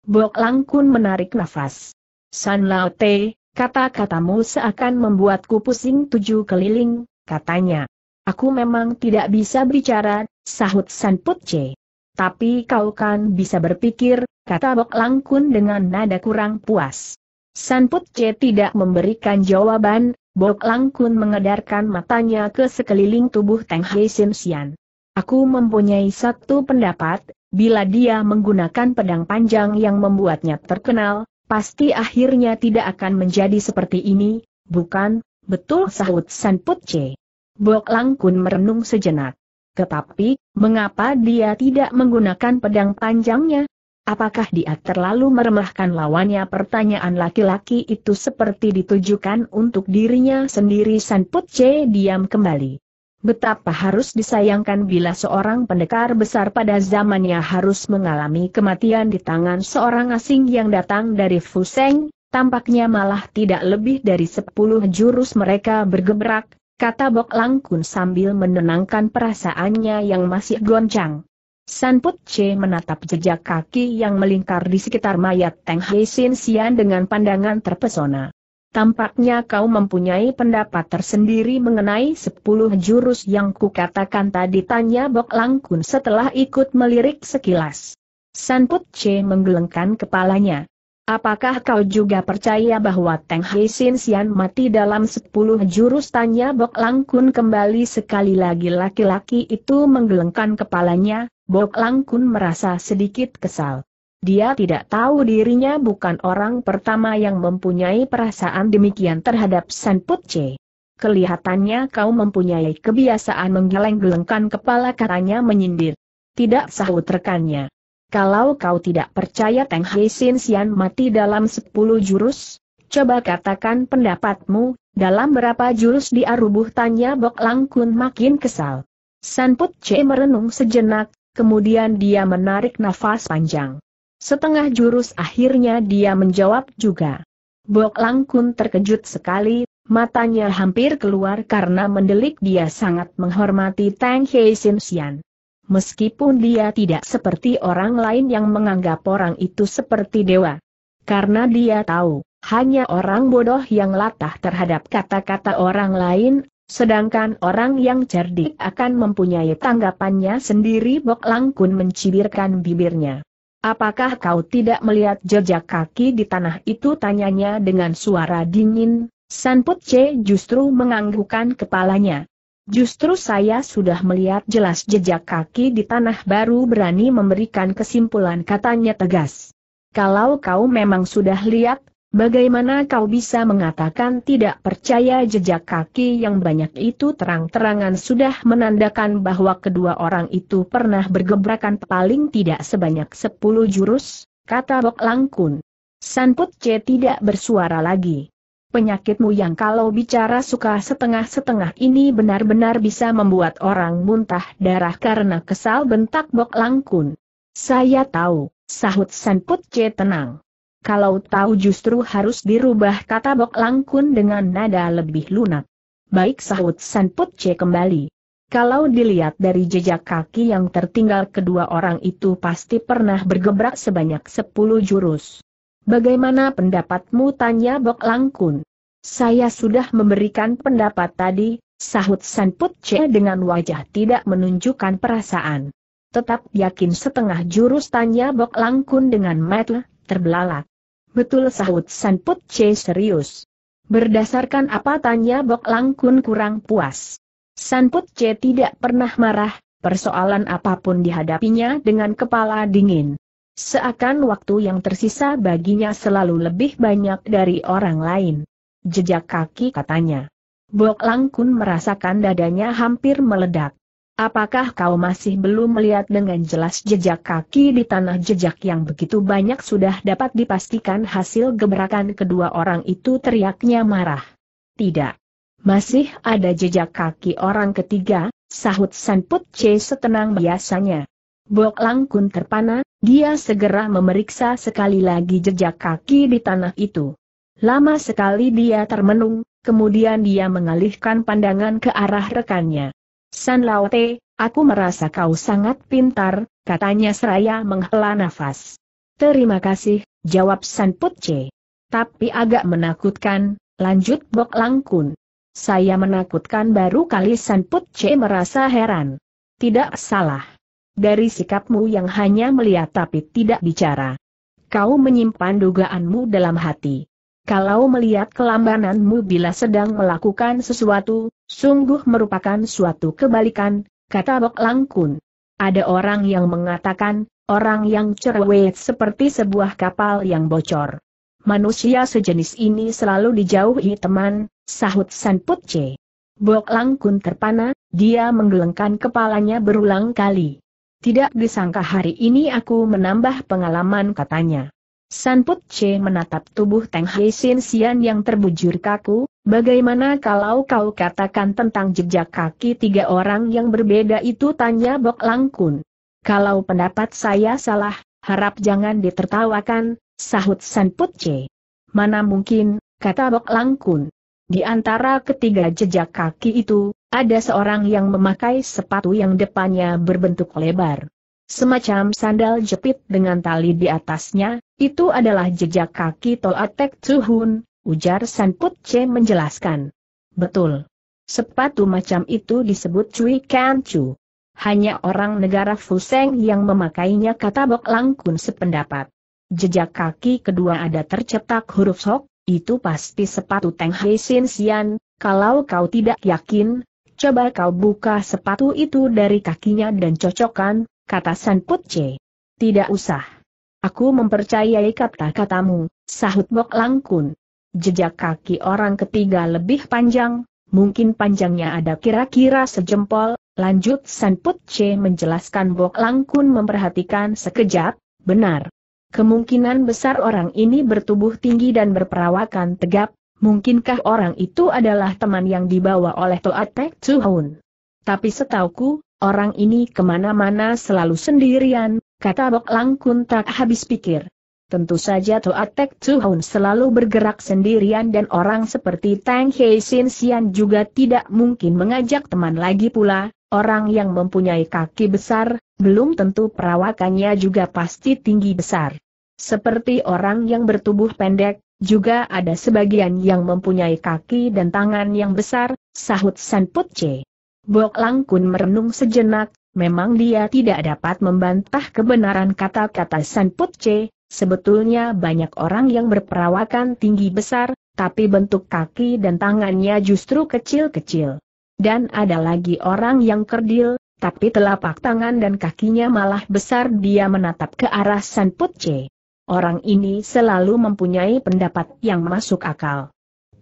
Bok Langkun menarik nafas. San Lao kata-katamu seakan membuatku pusing tujuh keliling, katanya. Aku memang tidak bisa bicara, sahut San Put Tapi kau kan bisa berpikir, kata Bok Langkun dengan nada kurang puas. San Put tidak memberikan jawaban, Bok Lang Kun mengedarkan matanya ke sekeliling tubuh Teng Hei Sim Sian. Aku mempunyai satu pendapat, bila dia menggunakan pedang panjang yang membuatnya terkenal, pasti akhirnya tidak akan menjadi seperti ini, bukan, betul sahut San Put Che. Bok Langkun merenung sejenak. Tetapi, mengapa dia tidak menggunakan pedang panjangnya? Apakah dia terlalu meremehkan lawannya pertanyaan laki-laki itu seperti ditujukan untuk dirinya sendiri Sanput C diam kembali. Betapa harus disayangkan bila seorang pendekar besar pada zamannya harus mengalami kematian di tangan seorang asing yang datang dari Fuseng, tampaknya malah tidak lebih dari sepuluh jurus mereka bergebrak, kata Bok Langkun sambil menenangkan perasaannya yang masih goncang. Sanput Che menatap jejak kaki yang melingkar di sekitar mayat Teng Hei Sin Sian dengan pandangan terpesona. Tampaknya kau mempunyai pendapat tersendiri mengenai sepuluh jurus yang kukatakan tadi tanya Bok Langkun setelah ikut melirik sekilas. Sanput Che menggelengkan kepalanya. Apakah kau juga percaya bahwa Teng Hei Sin Sian mati dalam sepuluh jurus tanya Bok Langkun kembali sekali lagi laki-laki itu menggelengkan kepalanya, Bok Langkun merasa sedikit kesal. Dia tidak tahu dirinya bukan orang pertama yang mempunyai perasaan demikian terhadap San Put Kelihatannya kau mempunyai kebiasaan menggeleng-gelengkan kepala katanya menyindir. Tidak sahut rekannya. Kalau kau tidak percaya Teng Hai Sin Sian mati dalam sepuluh jurus, coba katakan pendapatmu, dalam berapa jurus dia rubuh tanya Bok Langkun makin kesal. San Put merenung sejenak, kemudian dia menarik nafas panjang. Setengah jurus akhirnya dia menjawab juga. Bok Langkun terkejut sekali, matanya hampir keluar karena mendelik dia sangat menghormati Tang Hei Sin Xian. Meskipun dia tidak seperti orang lain yang menganggap orang itu seperti dewa. Karena dia tahu, hanya orang bodoh yang latah terhadap kata-kata orang lain, Sedangkan orang yang cerdik akan mempunyai tanggapannya sendiri Bok Langkun mencibirkan bibirnya. Apakah kau tidak melihat jejak kaki di tanah itu tanyanya dengan suara dingin, Sanput C justru menganggukan kepalanya. Justru saya sudah melihat jelas jejak kaki di tanah baru berani memberikan kesimpulan katanya tegas. Kalau kau memang sudah lihat, Bagaimana kau bisa mengatakan tidak percaya jejak kaki yang banyak itu terang-terangan sudah menandakan bahwa kedua orang itu pernah bergebrakan paling tidak sebanyak sepuluh jurus, kata Bok Langkun. Sanput C tidak bersuara lagi. Penyakitmu yang kalau bicara suka setengah-setengah ini benar-benar bisa membuat orang muntah darah karena kesal bentak Bok Langkun. Saya tahu, sahut Sanput C tenang kalau tahu justru harus dirubah kata Bok Langkun dengan nada lebih lunak. Baik sahut San Put kembali. Kalau dilihat dari jejak kaki yang tertinggal kedua orang itu pasti pernah bergebrak sebanyak sepuluh jurus. Bagaimana pendapatmu tanya Bok Langkun? Saya sudah memberikan pendapat tadi, sahut San Put dengan wajah tidak menunjukkan perasaan. Tetap yakin setengah jurus tanya Bok Langkun dengan mata terbelalak. Betul sahut San Put C serius. Berdasarkan apa tanya Bok Lang Kun kurang puas. San Put C tidak pernah marah, persoalan apapun dihadapinya dengan kepala dingin. Seakan waktu yang tersisa baginya selalu lebih banyak dari orang lain. Jejak kaki katanya. Bok Lang Kun merasakan dadanya hampir meledak. Apakah kau masih belum melihat dengan jelas jejak kaki di tanah jejak yang begitu banyak sudah dapat dipastikan hasil gebrakan kedua orang itu teriaknya marah? Tidak. Masih ada jejak kaki orang ketiga, sahut Sanput C setenang biasanya. Bok Langkun terpana, dia segera memeriksa sekali lagi jejak kaki di tanah itu. Lama sekali dia termenung, kemudian dia mengalihkan pandangan ke arah rekannya. San Laote, aku merasa kau sangat pintar, katanya seraya menghela nafas. Terima kasih, jawab San Put Tapi agak menakutkan, lanjut Bok Langkun. Saya menakutkan baru kali San Put merasa heran. Tidak salah. Dari sikapmu yang hanya melihat tapi tidak bicara. Kau menyimpan dugaanmu dalam hati. Kalau melihat kelambananmu bila sedang melakukan sesuatu, sungguh merupakan suatu kebalikan, kata Bok Langkun. Ada orang yang mengatakan, orang yang cerewet seperti sebuah kapal yang bocor. Manusia sejenis ini selalu dijauhi teman, sahut San Put Bok Langkun terpana, dia menggelengkan kepalanya berulang kali. Tidak disangka hari ini aku menambah pengalaman katanya. San Put Che menatap tubuh Teng Hai Sin Sian yang terbujur kaku, bagaimana kalau kau katakan tentang jejak kaki tiga orang yang berbeda itu tanya Bok Langkun. Kalau pendapat saya salah, harap jangan ditertawakan, sahut San Put Che. Mana mungkin, kata Bok Langkun. Di antara ketiga jejak kaki itu, ada seorang yang memakai sepatu yang depannya berbentuk lebar. Semacam sandal jepit dengan tali di atasnya, itu adalah jejak kaki Toatek Tuhun, ujar Sanput Che menjelaskan. Betul. Sepatu macam itu disebut Cui Chu. Hanya orang negara Fuseng yang memakainya kata Bok Langkun sependapat. Jejak kaki kedua ada tercetak huruf Sok, itu pasti sepatu Teng Hei Sin Sian, kalau kau tidak yakin, coba kau buka sepatu itu dari kakinya dan cocokkan, kata San Putce. Tidak usah. Aku mempercayai kata-katamu, sahut Mok Langkun. Jejak kaki orang ketiga lebih panjang, mungkin panjangnya ada kira-kira sejempol, lanjut San Putce menjelaskan Bok Langkun memperhatikan sekejap, benar. Kemungkinan besar orang ini bertubuh tinggi dan berperawakan tegap, mungkinkah orang itu adalah teman yang dibawa oleh Toatek Pek Tuhun. Tapi setauku, Orang ini kemana-mana selalu sendirian, kata Bok Langkun tak habis pikir. Tentu saja Toa Tek Tuhun selalu bergerak sendirian dan orang seperti Tang Hei Sin Sian juga tidak mungkin mengajak teman lagi pula, orang yang mempunyai kaki besar, belum tentu perawakannya juga pasti tinggi besar. Seperti orang yang bertubuh pendek, juga ada sebagian yang mempunyai kaki dan tangan yang besar, sahut San Putce. Bok Langkun merenung sejenak, memang dia tidak dapat membantah kebenaran kata-kata San Putce, sebetulnya banyak orang yang berperawakan tinggi besar, tapi bentuk kaki dan tangannya justru kecil-kecil. Dan ada lagi orang yang kerdil, tapi telapak tangan dan kakinya malah besar dia menatap ke arah San Putce. Orang ini selalu mempunyai pendapat yang masuk akal.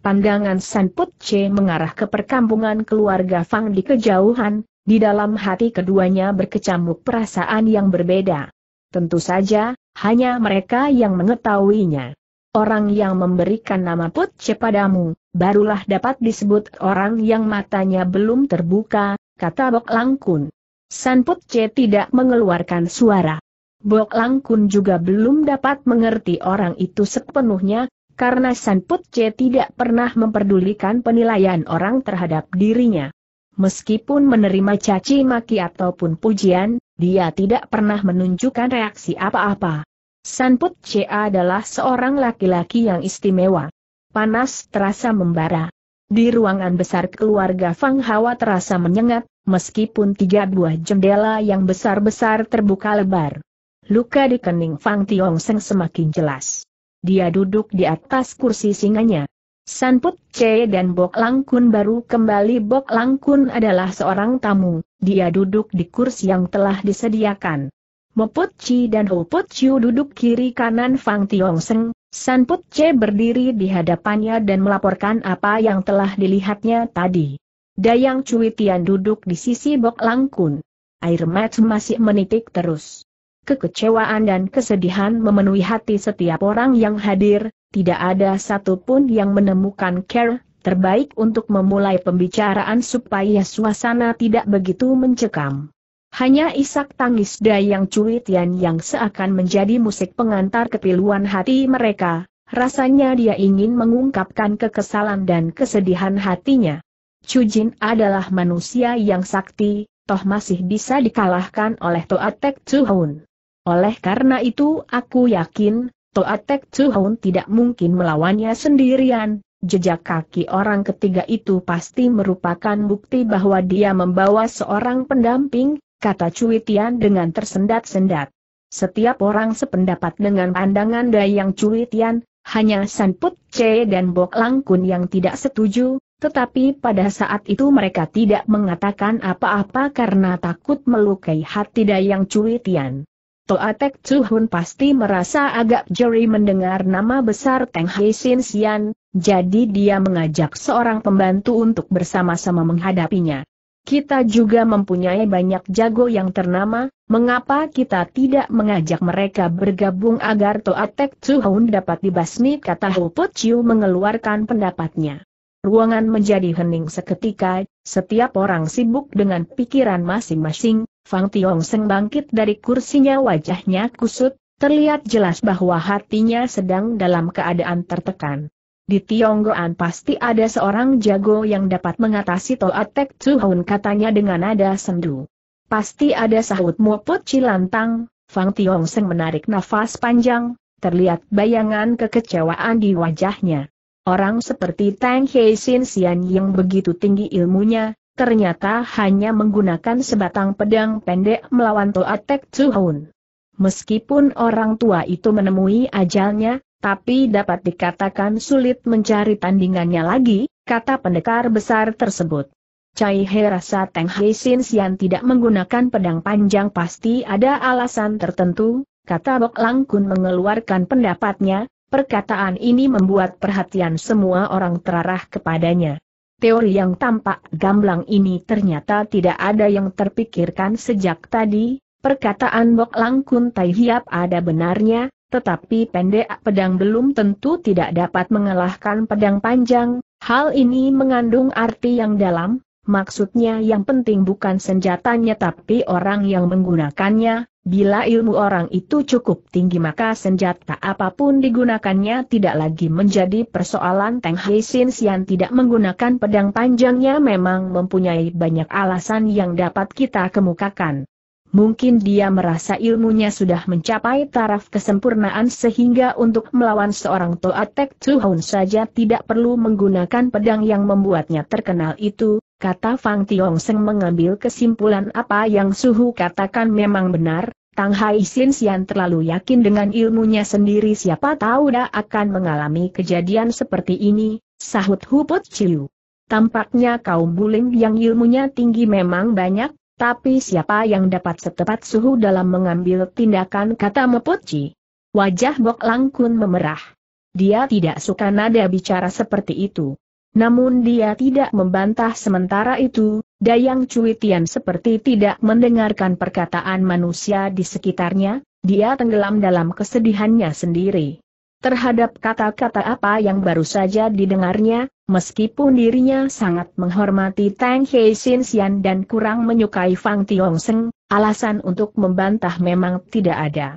Pandangan Sanput Che mengarah ke perkampungan keluarga Fang di kejauhan, di dalam hati keduanya berkecamuk perasaan yang berbeda. Tentu saja, hanya mereka yang mengetahuinya. Orang yang memberikan nama Put Che padamu, barulah dapat disebut orang yang matanya belum terbuka, kata Bok Langkun. San Put Che tidak mengeluarkan suara. Bok Langkun juga belum dapat mengerti orang itu sepenuhnya, karena Sanput C tidak pernah memperdulikan penilaian orang terhadap dirinya. Meskipun menerima caci maki ataupun pujian, dia tidak pernah menunjukkan reaksi apa-apa. Sanput C adalah seorang laki-laki yang istimewa. Panas terasa membara. Di ruangan besar keluarga Fang Hawa terasa menyengat, meskipun tiga buah jendela yang besar-besar terbuka lebar. Luka di kening Fang Tiong Seng semakin jelas dia duduk di atas kursi singanya. Sanput Che dan Bok Langkun baru kembali Bok Langkun adalah seorang tamu, dia duduk di kursi yang telah disediakan. Moput Chi dan Huput Chiu duduk kiri kanan Fang Tiong Seng, Sanput Che berdiri di hadapannya dan melaporkan apa yang telah dilihatnya tadi. Dayang Cui Tian duduk di sisi Bok Langkun. Air mata masih menitik terus. Kekecewaan dan kesedihan memenuhi hati setiap orang yang hadir, tidak ada satupun yang menemukan care terbaik untuk memulai pembicaraan supaya suasana tidak begitu mencekam. Hanya isak tangis Dayang Tian yang seakan menjadi musik pengantar kepiluan hati mereka, rasanya dia ingin mengungkapkan kekesalan dan kesedihan hatinya. Jin adalah manusia yang sakti, toh masih bisa dikalahkan oleh Toatek Tuhun. Oleh karena itu aku yakin, Toatek Chuhun tidak mungkin melawannya sendirian, jejak kaki orang ketiga itu pasti merupakan bukti bahwa dia membawa seorang pendamping, kata Cuitian dengan tersendat-sendat. Setiap orang sependapat dengan pandangan Dayang Cuitian, hanya San Put Che dan Bok Langkun yang tidak setuju, tetapi pada saat itu mereka tidak mengatakan apa-apa karena takut melukai hati Dayang Cuitian. Toatek Chuhun pasti merasa agak jeri mendengar nama besar Teng Hei Sin Sian, jadi dia mengajak seorang pembantu untuk bersama-sama menghadapinya. Kita juga mempunyai banyak jago yang ternama, mengapa kita tidak mengajak mereka bergabung agar Toatek Chuhun dapat dibasmi kata Huput Chiu mengeluarkan pendapatnya. Ruangan menjadi hening seketika, setiap orang sibuk dengan pikiran masing-masing, Fang Tiong Seng bangkit dari kursinya wajahnya kusut, terlihat jelas bahwa hatinya sedang dalam keadaan tertekan. Di Tionggoan pasti ada seorang jago yang dapat mengatasi Toa Tek Tuhun katanya dengan nada sendu. Pasti ada sahut muput Cilantang, Fang Tiong Seng menarik nafas panjang, terlihat bayangan kekecewaan di wajahnya. Orang seperti Tang Hei Sin Sian yang begitu tinggi ilmunya, ternyata hanya menggunakan sebatang pedang pendek melawan Toa Tek Chuhun. Meskipun orang tua itu menemui ajalnya, tapi dapat dikatakan sulit mencari tandingannya lagi, kata pendekar besar tersebut. Cai He rasa Teng Hei Sin Sian tidak menggunakan pedang panjang pasti ada alasan tertentu, kata Bok Lang Kun mengeluarkan pendapatnya, perkataan ini membuat perhatian semua orang terarah kepadanya. Teori yang tampak gamblang ini ternyata tidak ada yang terpikirkan sejak tadi, perkataan Bok Langkun Tai Hiap ada benarnya, tetapi pendek pedang belum tentu tidak dapat mengalahkan pedang panjang, hal ini mengandung arti yang dalam, maksudnya yang penting bukan senjatanya tapi orang yang menggunakannya, Bila ilmu orang itu cukup tinggi maka senjata apapun digunakannya tidak lagi menjadi persoalan Teng Hei Sin yang tidak menggunakan pedang panjangnya memang mempunyai banyak alasan yang dapat kita kemukakan. Mungkin dia merasa ilmunya sudah mencapai taraf kesempurnaan sehingga untuk melawan seorang Toa Tek Hun saja tidak perlu menggunakan pedang yang membuatnya terkenal itu, kata Fang Tiong Seng mengambil kesimpulan apa yang Suhu katakan memang benar, Tang Hai Sin Sian terlalu yakin dengan ilmunya sendiri siapa tahu dah akan mengalami kejadian seperti ini, sahut Hupot Chiu. Tampaknya kaum buling yang ilmunya tinggi memang banyak, tapi siapa yang dapat setepat suhu dalam mengambil tindakan kata Mepoci? Wajah Bok Langkun memerah. Dia tidak suka nada bicara seperti itu. Namun dia tidak membantah sementara itu, Dayang Cuitian seperti tidak mendengarkan perkataan manusia di sekitarnya, dia tenggelam dalam kesedihannya sendiri. Terhadap kata-kata apa yang baru saja didengarnya, Meskipun dirinya sangat menghormati Tang Hei Sin Xian dan kurang menyukai Fang Tiong Seng, alasan untuk membantah memang tidak ada.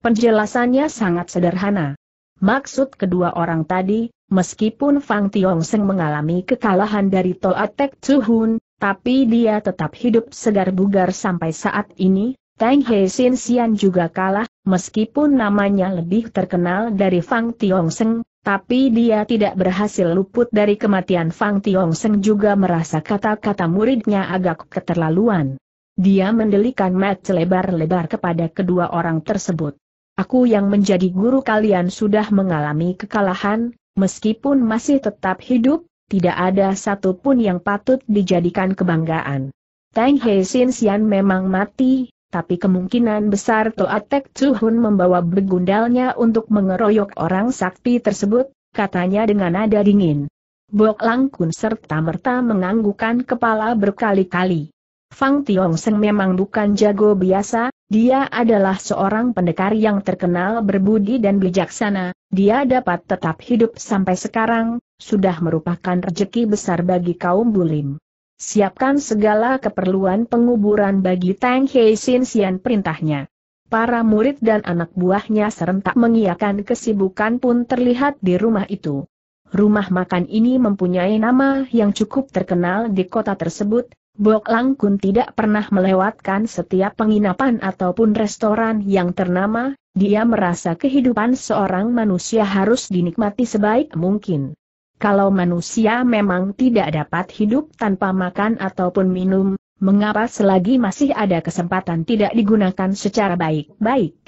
Penjelasannya sangat sederhana. Maksud kedua orang tadi, meskipun Fang Tiong Seng mengalami kekalahan dari Toa Tek Hun, tapi dia tetap hidup segar bugar sampai saat ini, Tang Hei Sin Xian juga kalah, meskipun namanya lebih terkenal dari Fang Tiong Seng, tapi dia tidak berhasil luput dari kematian Fang Tiong Seng juga merasa kata-kata muridnya agak keterlaluan. Dia mendelikan mat selebar lebar kepada kedua orang tersebut. Aku yang menjadi guru kalian sudah mengalami kekalahan, meskipun masih tetap hidup, tidak ada satupun yang patut dijadikan kebanggaan. Tang Hei Sin Xian memang mati, tapi kemungkinan besar Toa Tek Chuhun membawa begundalnya untuk mengeroyok orang sakti tersebut, katanya dengan nada dingin. Bok Lang Kun serta merta menganggukkan kepala berkali-kali. Fang Tiong Seng memang bukan jago biasa, dia adalah seorang pendekar yang terkenal berbudi dan bijaksana, dia dapat tetap hidup sampai sekarang, sudah merupakan rejeki besar bagi kaum bulim. Siapkan segala keperluan penguburan bagi Tang Hei Sin Sian perintahnya. Para murid dan anak buahnya serentak mengiakan kesibukan pun terlihat di rumah itu. Rumah makan ini mempunyai nama yang cukup terkenal di kota tersebut, Bok Langkun tidak pernah melewatkan setiap penginapan ataupun restoran yang ternama, dia merasa kehidupan seorang manusia harus dinikmati sebaik mungkin. Kalau manusia memang tidak dapat hidup tanpa makan ataupun minum, mengapa selagi masih ada kesempatan tidak digunakan secara baik-baik?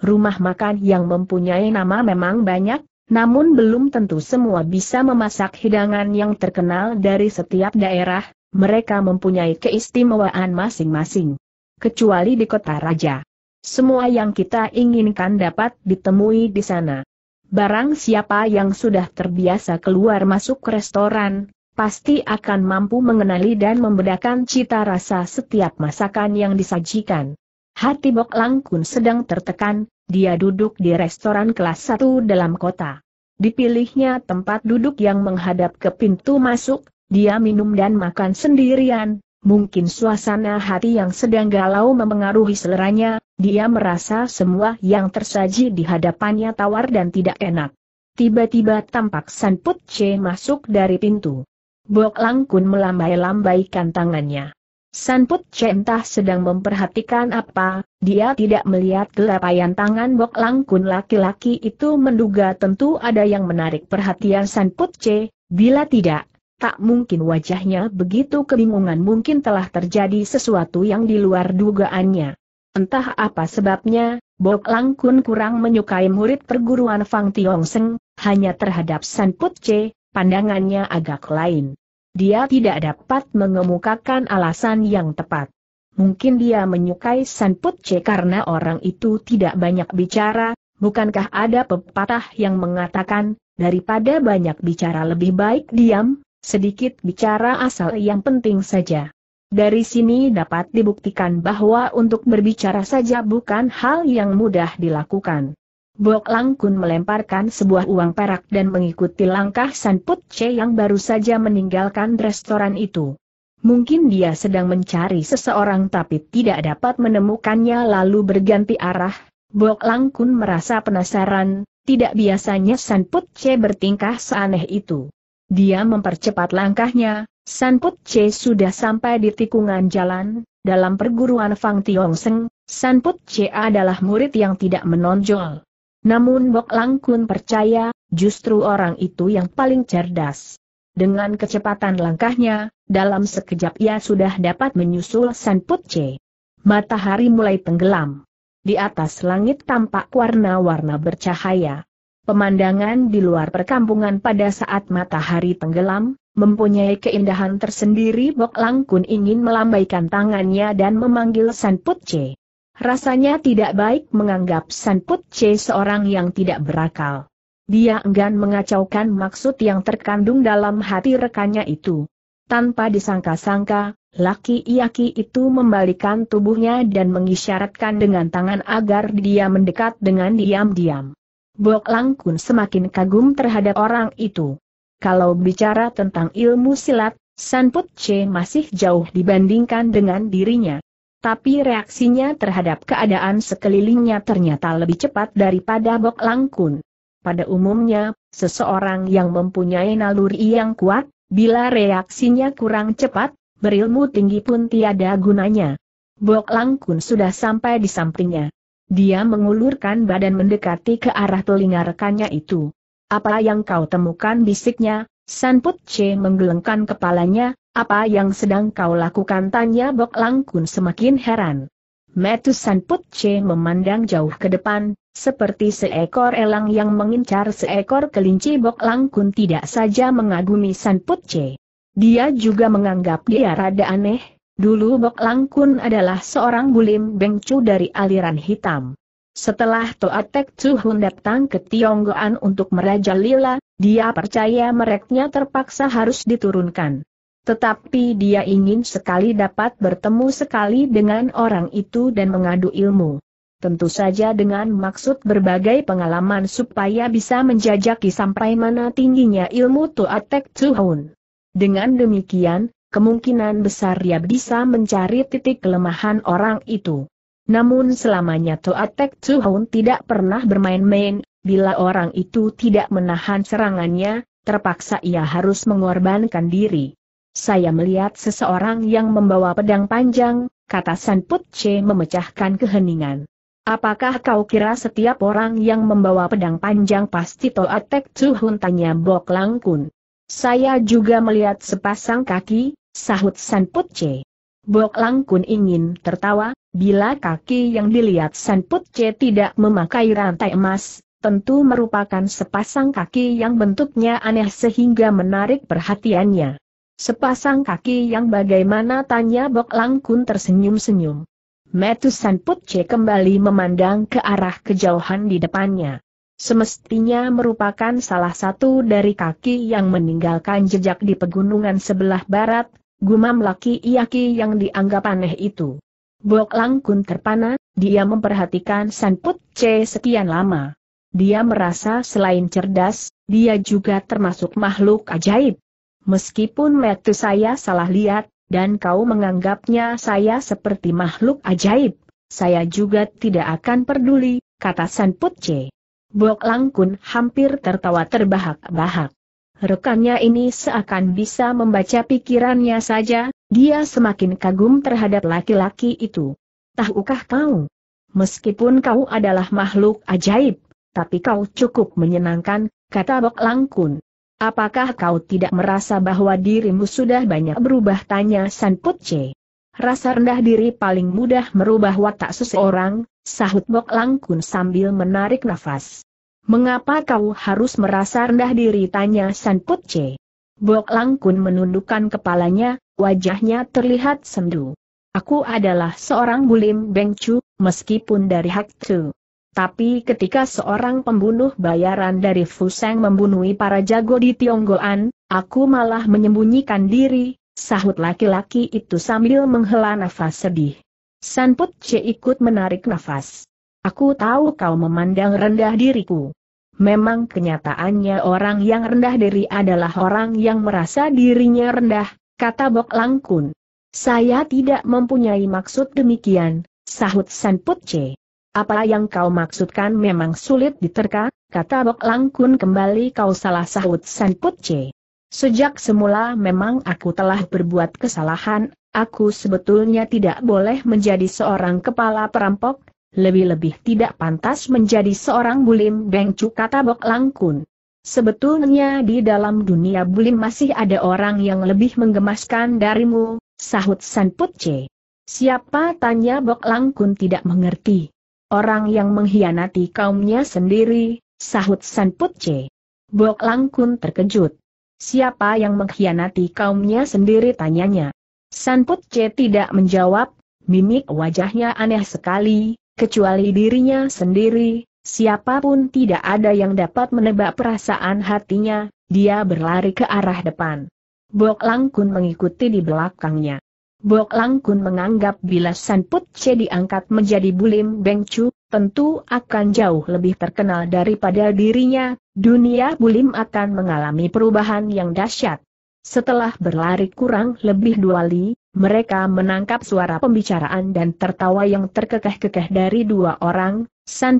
Rumah makan yang mempunyai nama memang banyak, namun belum tentu semua bisa memasak hidangan yang terkenal dari setiap daerah, mereka mempunyai keistimewaan masing-masing. Kecuali di kota raja. Semua yang kita inginkan dapat ditemui di sana. Barang siapa yang sudah terbiasa keluar masuk restoran, pasti akan mampu mengenali dan membedakan cita rasa setiap masakan yang disajikan. Hati Bok Langkun sedang tertekan, dia duduk di restoran kelas 1 dalam kota. Dipilihnya tempat duduk yang menghadap ke pintu masuk, dia minum dan makan sendirian, mungkin suasana hati yang sedang galau memengaruhi seleranya, dia merasa semua yang tersaji di hadapannya tawar dan tidak enak. Tiba-tiba tampak San Put Che masuk dari pintu. Bok Langkun melambai-lambaikan tangannya. San Put Che entah sedang memperhatikan apa, dia tidak melihat gelapayan tangan Bok Langkun laki-laki itu menduga tentu ada yang menarik perhatian San Put Che, bila tidak, Tak mungkin wajahnya begitu kebingungan mungkin telah terjadi sesuatu yang di luar dugaannya. Entah apa sebabnya, Bok Lang Kun kurang menyukai murid perguruan Fang Tiong Seng, hanya terhadap San Put Che, pandangannya agak lain. Dia tidak dapat mengemukakan alasan yang tepat. Mungkin dia menyukai San Put Che karena orang itu tidak banyak bicara, bukankah ada pepatah yang mengatakan, daripada banyak bicara lebih baik diam, Sedikit bicara asal yang penting saja. Dari sini dapat dibuktikan bahwa untuk berbicara saja bukan hal yang mudah dilakukan. Bok Langkun melemparkan sebuah uang perak dan mengikuti langkah San Put Che yang baru saja meninggalkan restoran itu. Mungkin dia sedang mencari seseorang tapi tidak dapat menemukannya lalu berganti arah. Bok Langkun merasa penasaran, tidak biasanya San Put Che bertingkah seaneh itu. Dia mempercepat langkahnya, San Put Che sudah sampai di tikungan jalan, dalam perguruan Fang Tiong Seng, San Put Che adalah murid yang tidak menonjol. Namun Bok Lang Kun percaya, justru orang itu yang paling cerdas. Dengan kecepatan langkahnya, dalam sekejap ia sudah dapat menyusul San Put Che. Matahari mulai tenggelam. Di atas langit tampak warna-warna bercahaya. Pemandangan di luar perkampungan pada saat matahari tenggelam, mempunyai keindahan tersendiri Bok Lang Kun ingin melambaikan tangannya dan memanggil San Put Che. Rasanya tidak baik menganggap San Put Che seorang yang tidak berakal. Dia enggan mengacaukan maksud yang terkandung dalam hati rekannya itu. Tanpa disangka-sangka, laki laki itu membalikan tubuhnya dan mengisyaratkan dengan tangan agar dia mendekat dengan diam-diam. Bok Langkun semakin kagum terhadap orang itu. Kalau bicara tentang ilmu silat, Sanput C masih jauh dibandingkan dengan dirinya. Tapi reaksinya terhadap keadaan sekelilingnya ternyata lebih cepat daripada Bok Langkun. Pada umumnya, seseorang yang mempunyai naluri yang kuat, bila reaksinya kurang cepat, berilmu tinggi pun tiada gunanya. Bok Langkun sudah sampai di sampingnya. Dia mengulurkan badan mendekati ke arah telinga rekannya itu. Apa yang kau temukan bisiknya? Sanput Che menggelengkan kepalanya, apa yang sedang kau lakukan tanya Bok Langkun semakin heran. Metus Sanput Che memandang jauh ke depan, seperti seekor elang yang mengincar seekor kelinci Bok Langkun tidak saja mengagumi Sanput Che, Dia juga menganggap dia rada aneh, Dulu Bok Langkun adalah seorang bulim bengcu dari aliran hitam. Setelah Toatek Chuhun datang ke Tionggoan untuk merajalela, dia percaya mereknya terpaksa harus diturunkan. Tetapi dia ingin sekali dapat bertemu sekali dengan orang itu dan mengadu ilmu. Tentu saja dengan maksud berbagai pengalaman supaya bisa menjajaki sampai mana tingginya ilmu Toatek Chuhun. Dengan demikian, kemungkinan besar dia bisa mencari titik kelemahan orang itu. Namun selamanya Toa Tek hun tidak pernah bermain-main, bila orang itu tidak menahan serangannya, terpaksa ia harus mengorbankan diri. Saya melihat seseorang yang membawa pedang panjang, kata San Put Che memecahkan keheningan. Apakah kau kira setiap orang yang membawa pedang panjang pasti Toa Tek hun tanya Bok Langkun? Saya juga melihat sepasang kaki, Sahut sanputce. C. Bok Langkun ingin tertawa, bila kaki yang dilihat sanputce tidak memakai rantai emas, tentu merupakan sepasang kaki yang bentuknya aneh sehingga menarik perhatiannya. Sepasang kaki yang bagaimana tanya Bok Langkun tersenyum-senyum. Metu sanputce kembali memandang ke arah kejauhan di depannya. Semestinya merupakan salah satu dari kaki yang meninggalkan jejak di pegunungan sebelah barat, gumam laki Iaki yang dianggap aneh itu. Bok Lang Kun terpana, dia memperhatikan San Put C sekian lama. Dia merasa selain cerdas, dia juga termasuk makhluk ajaib. Meskipun metu saya salah lihat, dan kau menganggapnya saya seperti makhluk ajaib, saya juga tidak akan peduli, kata San Put C. Bok Lang Kun hampir tertawa terbahak-bahak. Rekannya ini seakan bisa membaca pikirannya saja, dia semakin kagum terhadap laki-laki itu. Tahukah kau? Meskipun kau adalah makhluk ajaib, tapi kau cukup menyenangkan, kata Bok Langkun. Apakah kau tidak merasa bahwa dirimu sudah banyak berubah? Tanya San Putce. Rasa rendah diri paling mudah merubah watak seseorang, sahut Bok Langkun sambil menarik nafas. Mengapa kau harus merasa rendah diri tanya San Put Bok Langkun menundukkan kepalanya, wajahnya terlihat sendu. Aku adalah seorang bulim bengcu, meskipun dari hak tu. Tapi ketika seorang pembunuh bayaran dari Fuseng membunuh para jago di Tionggoan, aku malah menyembunyikan diri, sahut laki-laki itu sambil menghela nafas sedih. San Put ikut menarik nafas. Aku tahu kau memandang rendah diriku. Memang kenyataannya orang yang rendah diri adalah orang yang merasa dirinya rendah, kata Bok Langkun. Saya tidak mempunyai maksud demikian, sahut San Putce. Apa yang kau maksudkan memang sulit diterka, kata Bok Langkun kembali kau salah sahut San Putce. Sejak semula memang aku telah berbuat kesalahan, aku sebetulnya tidak boleh menjadi seorang kepala perampok, lebih-lebih tidak pantas menjadi seorang bulim bengcu kata Bok Langkun. Sebetulnya di dalam dunia bulim masih ada orang yang lebih menggemaskan darimu, sahut San Putce. Siapa tanya Bok Langkun tidak mengerti. Orang yang mengkhianati kaumnya sendiri, sahut San Putce. Bok Langkun terkejut. Siapa yang mengkhianati kaumnya sendiri tanyanya. San Putce tidak menjawab, mimik wajahnya aneh sekali, kecuali dirinya sendiri, siapapun tidak ada yang dapat menebak perasaan hatinya, dia berlari ke arah depan. Bok Langkun mengikuti di belakangnya. Bok Langkun menganggap bila Put Che diangkat menjadi Bulim Beng Chu, tentu akan jauh lebih terkenal daripada dirinya, dunia Bulim akan mengalami perubahan yang dahsyat. Setelah berlari kurang lebih dua li, mereka menangkap suara pembicaraan dan tertawa yang terkekeh-kekeh dari dua orang,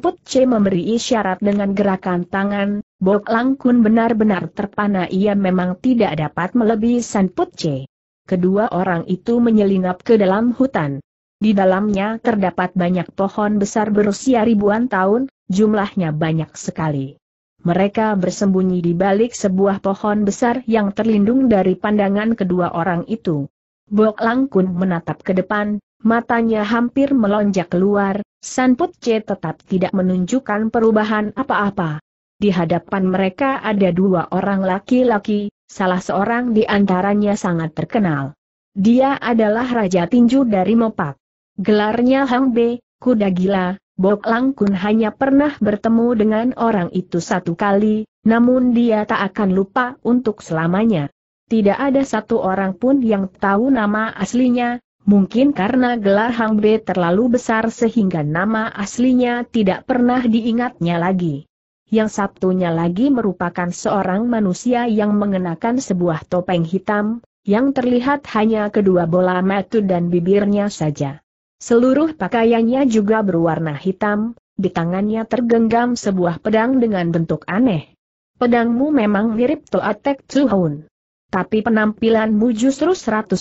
Put Che memberi isyarat dengan gerakan tangan, Bok Kun benar-benar terpana ia memang tidak dapat melebihi Put Che. Kedua orang itu menyelinap ke dalam hutan. Di dalamnya terdapat banyak pohon besar berusia ribuan tahun, jumlahnya banyak sekali. Mereka bersembunyi di balik sebuah pohon besar yang terlindung dari pandangan kedua orang itu. Bok Langkun menatap ke depan, matanya hampir melonjak keluar, San Put C tetap tidak menunjukkan perubahan apa-apa. Di hadapan mereka ada dua orang laki-laki, salah seorang di antaranya sangat terkenal. Dia adalah Raja Tinju dari Mopak. Gelarnya Hang B, Kuda Gila, Bok Langkun hanya pernah bertemu dengan orang itu satu kali, namun dia tak akan lupa untuk selamanya tidak ada satu orang pun yang tahu nama aslinya, mungkin karena gelar Hang Be terlalu besar sehingga nama aslinya tidak pernah diingatnya lagi. Yang satunya lagi merupakan seorang manusia yang mengenakan sebuah topeng hitam, yang terlihat hanya kedua bola mata dan bibirnya saja. Seluruh pakaiannya juga berwarna hitam, di tangannya tergenggam sebuah pedang dengan bentuk aneh. Pedangmu memang mirip Toatek Tsuhun. Tapi penampilanmu justru 100%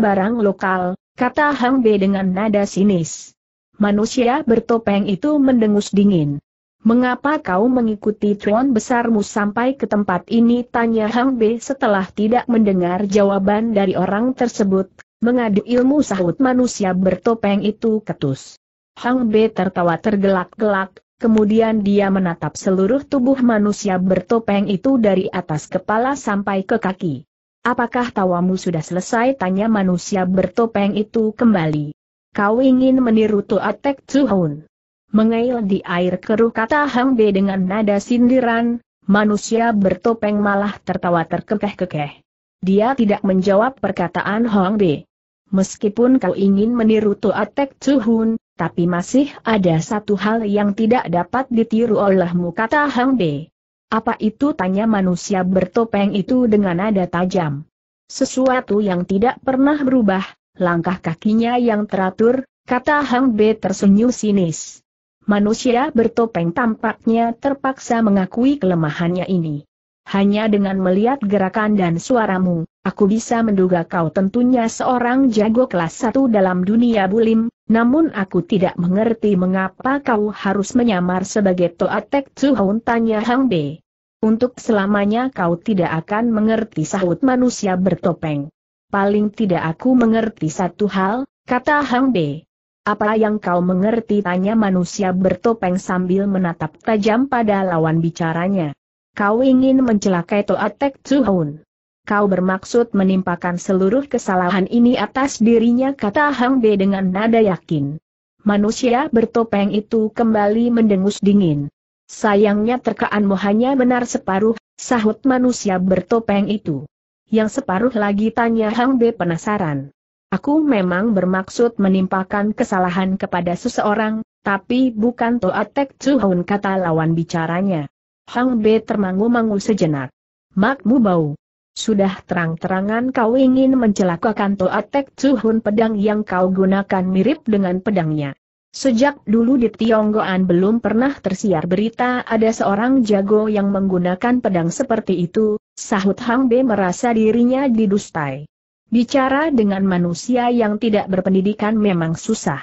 barang lokal, kata Hang B dengan nada sinis. Manusia bertopeng itu mendengus dingin. Mengapa kau mengikuti tuan besarmu sampai ke tempat ini? Tanya Hang B setelah tidak mendengar jawaban dari orang tersebut. Mengadu ilmu sahut manusia bertopeng itu ketus. Hang B tertawa tergelak-gelak, Kemudian dia menatap seluruh tubuh manusia bertopeng itu dari atas kepala sampai ke kaki. Apakah tawamu sudah selesai? Tanya manusia bertopeng itu kembali. Kau ingin meniru Tuatek Tsuhun. Mengail di air keruh kata Hang Be dengan nada sindiran, manusia bertopeng malah tertawa terkekeh-kekeh. Dia tidak menjawab perkataan Hang Be. Meskipun kau ingin meniru Tuatek Tsuhun, tapi masih ada satu hal yang tidak dapat ditiru olehmu kata Hang Be. Apa itu tanya manusia bertopeng itu dengan nada tajam? Sesuatu yang tidak pernah berubah, langkah kakinya yang teratur, kata Hang B tersenyum sinis. Manusia bertopeng tampaknya terpaksa mengakui kelemahannya ini. Hanya dengan melihat gerakan dan suaramu, aku bisa menduga kau tentunya seorang jago kelas satu dalam dunia bulim, namun aku tidak mengerti mengapa kau harus menyamar sebagai Toatek Tsuhon tanya Hang Be. Untuk selamanya kau tidak akan mengerti sahut manusia bertopeng. Paling tidak aku mengerti satu hal, kata Hang Be. Apa yang kau mengerti tanya manusia bertopeng sambil menatap tajam pada lawan bicaranya. Kau ingin mencelakai Toatek Tsuhon kau bermaksud menimpakan seluruh kesalahan ini atas dirinya kata Hang B dengan nada yakin. Manusia bertopeng itu kembali mendengus dingin. Sayangnya terkaanmu hanya benar separuh, sahut manusia bertopeng itu. Yang separuh lagi tanya Hang B penasaran. Aku memang bermaksud menimpakan kesalahan kepada seseorang, tapi bukan Toatek Chuhun kata lawan bicaranya. Hang B termangu-mangu sejenak. Makmu bau. Sudah terang-terangan kau ingin mencelakakan Toa Tek pedang yang kau gunakan mirip dengan pedangnya. Sejak dulu di Tionggoan belum pernah tersiar berita ada seorang jago yang menggunakan pedang seperti itu, sahut Hang Be merasa dirinya didustai. Bicara dengan manusia yang tidak berpendidikan memang susah.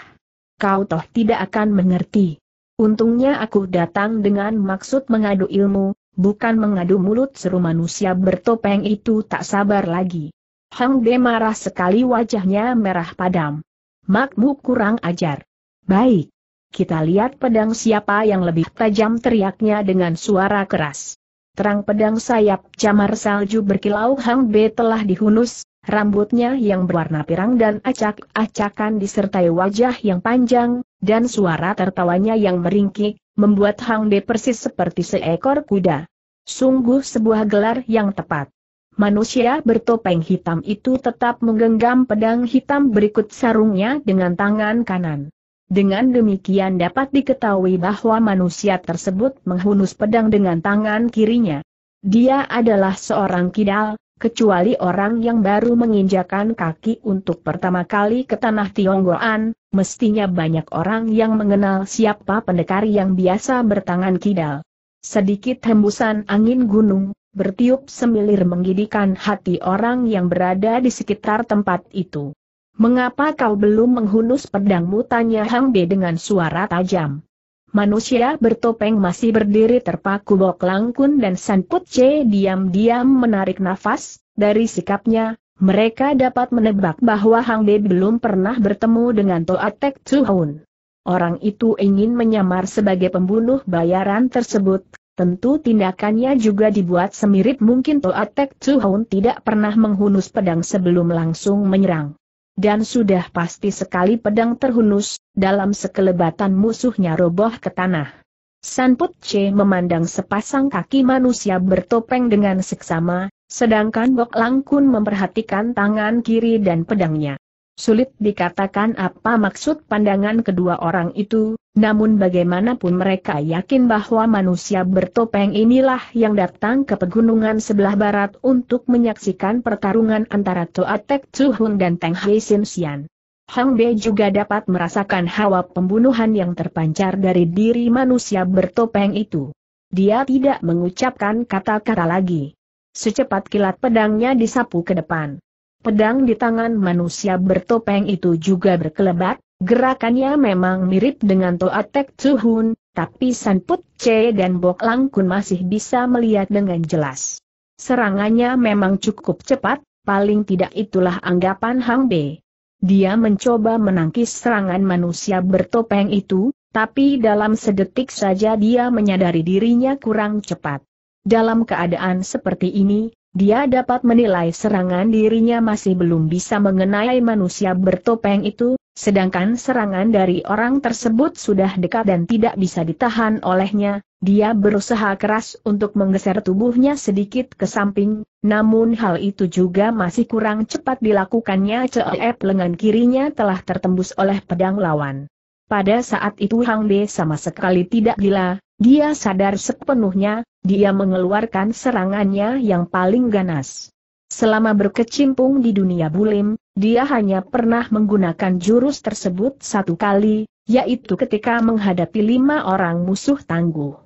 Kau toh tidak akan mengerti. Untungnya aku datang dengan maksud mengadu ilmu, bukan mengadu mulut seru manusia bertopeng itu tak sabar lagi. Hang De marah sekali wajahnya merah padam. Makmu kurang ajar. Baik. Kita lihat pedang siapa yang lebih tajam teriaknya dengan suara keras. Terang pedang sayap camar salju berkilau Hang B telah dihunus, rambutnya yang berwarna pirang dan acak-acakan disertai wajah yang panjang, dan suara tertawanya yang meringkik, membuat Hang De persis seperti seekor kuda. Sungguh sebuah gelar yang tepat. Manusia bertopeng hitam itu tetap menggenggam pedang hitam berikut sarungnya dengan tangan kanan. Dengan demikian dapat diketahui bahwa manusia tersebut menghunus pedang dengan tangan kirinya. Dia adalah seorang kidal, kecuali orang yang baru menginjakan kaki untuk pertama kali ke tanah Tionggoan, mestinya banyak orang yang mengenal siapa pendekar yang biasa bertangan kidal. Sedikit hembusan angin gunung, bertiup semilir menggidikan hati orang yang berada di sekitar tempat itu. Mengapa kau belum menghunus pedangmu? Tanya Hang Be dengan suara tajam. Manusia bertopeng masih berdiri terpaku Bok Langkun dan Sanput C diam-diam menarik nafas, dari sikapnya, mereka dapat menebak bahwa Hang Dei belum pernah bertemu dengan Toatek Hun. Orang itu ingin menyamar sebagai pembunuh bayaran tersebut, tentu tindakannya juga dibuat semirip mungkin Toatek Hun tidak pernah menghunus pedang sebelum langsung menyerang dan sudah pasti sekali pedang terhunus, dalam sekelebatan musuhnya roboh ke tanah. Sanput C memandang sepasang kaki manusia bertopeng dengan seksama, sedangkan Bok Langkun memperhatikan tangan kiri dan pedangnya. Sulit dikatakan apa maksud pandangan kedua orang itu, namun bagaimanapun mereka yakin bahwa manusia bertopeng inilah yang datang ke pegunungan sebelah barat untuk menyaksikan pertarungan antara Toa Toatek Chuhun dan Teng Hei Sin Sian. Hang Bei juga dapat merasakan hawa pembunuhan yang terpancar dari diri manusia bertopeng itu. Dia tidak mengucapkan kata-kata lagi. Secepat kilat pedangnya disapu ke depan. Pedang di tangan manusia bertopeng itu juga berkelebat, gerakannya memang mirip dengan Toa Tek Tsuhun, tapi Sanput Che dan Bok Kun masih bisa melihat dengan jelas. Serangannya memang cukup cepat, paling tidak itulah anggapan Hang B. Dia mencoba menangkis serangan manusia bertopeng itu, tapi dalam sedetik saja dia menyadari dirinya kurang cepat. Dalam keadaan seperti ini, dia dapat menilai serangan dirinya masih belum bisa mengenai manusia bertopeng itu, sedangkan serangan dari orang tersebut sudah dekat dan tidak bisa ditahan olehnya, dia berusaha keras untuk menggeser tubuhnya sedikit ke samping, namun hal itu juga masih kurang cepat dilakukannya ceep lengan kirinya telah tertembus oleh pedang lawan. Pada saat itu Hang De sama sekali tidak gila, dia sadar sepenuhnya, dia mengeluarkan serangannya yang paling ganas. Selama berkecimpung di dunia bulim, dia hanya pernah menggunakan jurus tersebut satu kali, yaitu ketika menghadapi lima orang musuh tangguh.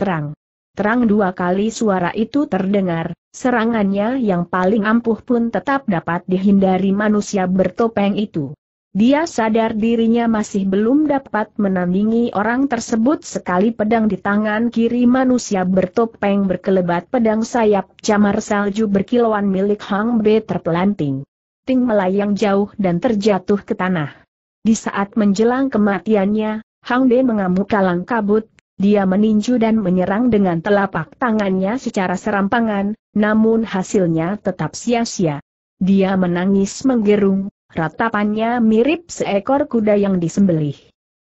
Terang. Terang dua kali suara itu terdengar, serangannya yang paling ampuh pun tetap dapat dihindari manusia bertopeng itu. Dia sadar dirinya masih belum dapat menandingi orang tersebut sekali pedang di tangan kiri manusia bertopeng berkelebat pedang sayap camar salju berkilauan milik Hang B terpelanting. Ting melayang jauh dan terjatuh ke tanah. Di saat menjelang kematiannya, Hang B mengamuk kalang kabut, dia meninju dan menyerang dengan telapak tangannya secara serampangan, namun hasilnya tetap sia-sia. Dia menangis menggerung, Ratapannya mirip seekor kuda yang disembelih.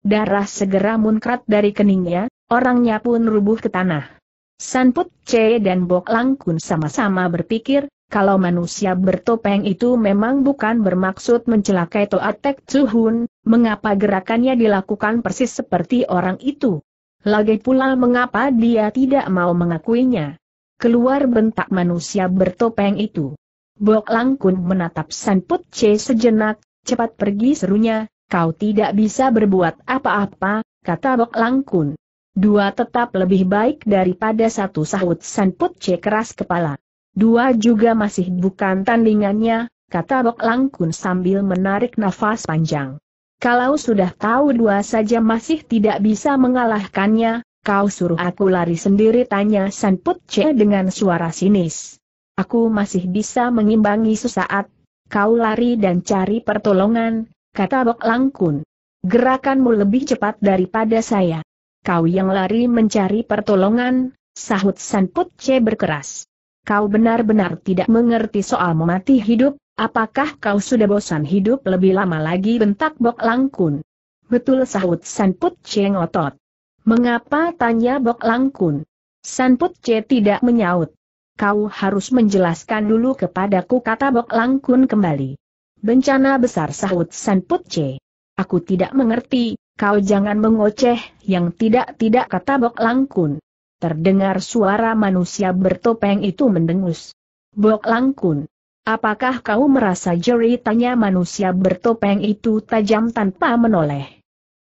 Darah segera munkrat dari keningnya, orangnya pun rubuh ke tanah. Sanput C dan Bok Langkun sama-sama berpikir, kalau manusia bertopeng itu memang bukan bermaksud mencelakai Toatek Tsuhun, mengapa gerakannya dilakukan persis seperti orang itu? Lagi pula mengapa dia tidak mau mengakuinya? Keluar bentak manusia bertopeng itu. Bok Langkun menatap San Put C sejenak, cepat pergi serunya, kau tidak bisa berbuat apa-apa, kata Bok Langkun. Dua tetap lebih baik daripada satu sahut San Put C keras kepala. Dua juga masih bukan tandingannya, kata Bok Langkun sambil menarik nafas panjang. Kalau sudah tahu dua saja masih tidak bisa mengalahkannya, kau suruh aku lari sendiri tanya San Put C dengan suara sinis. Aku masih bisa mengimbangi sesaat. Kau lari dan cari pertolongan, kata Bok Langkun. Gerakanmu lebih cepat daripada saya. Kau yang lari mencari pertolongan, sahut Sanput C berkeras. Kau benar-benar tidak mengerti soal memati hidup, apakah kau sudah bosan hidup lebih lama lagi bentak Bok Langkun. Betul sahut Sanput C ngotot. Mengapa tanya Bok Langkun? Sanput C tidak menyaut kau harus menjelaskan dulu kepadaku kata Bok Langkun kembali. Bencana besar sahut San Put Aku tidak mengerti, kau jangan mengoceh yang tidak-tidak kata Bok Langkun. Terdengar suara manusia bertopeng itu mendengus. Bok Langkun. Apakah kau merasa jeri tanya manusia bertopeng itu tajam tanpa menoleh?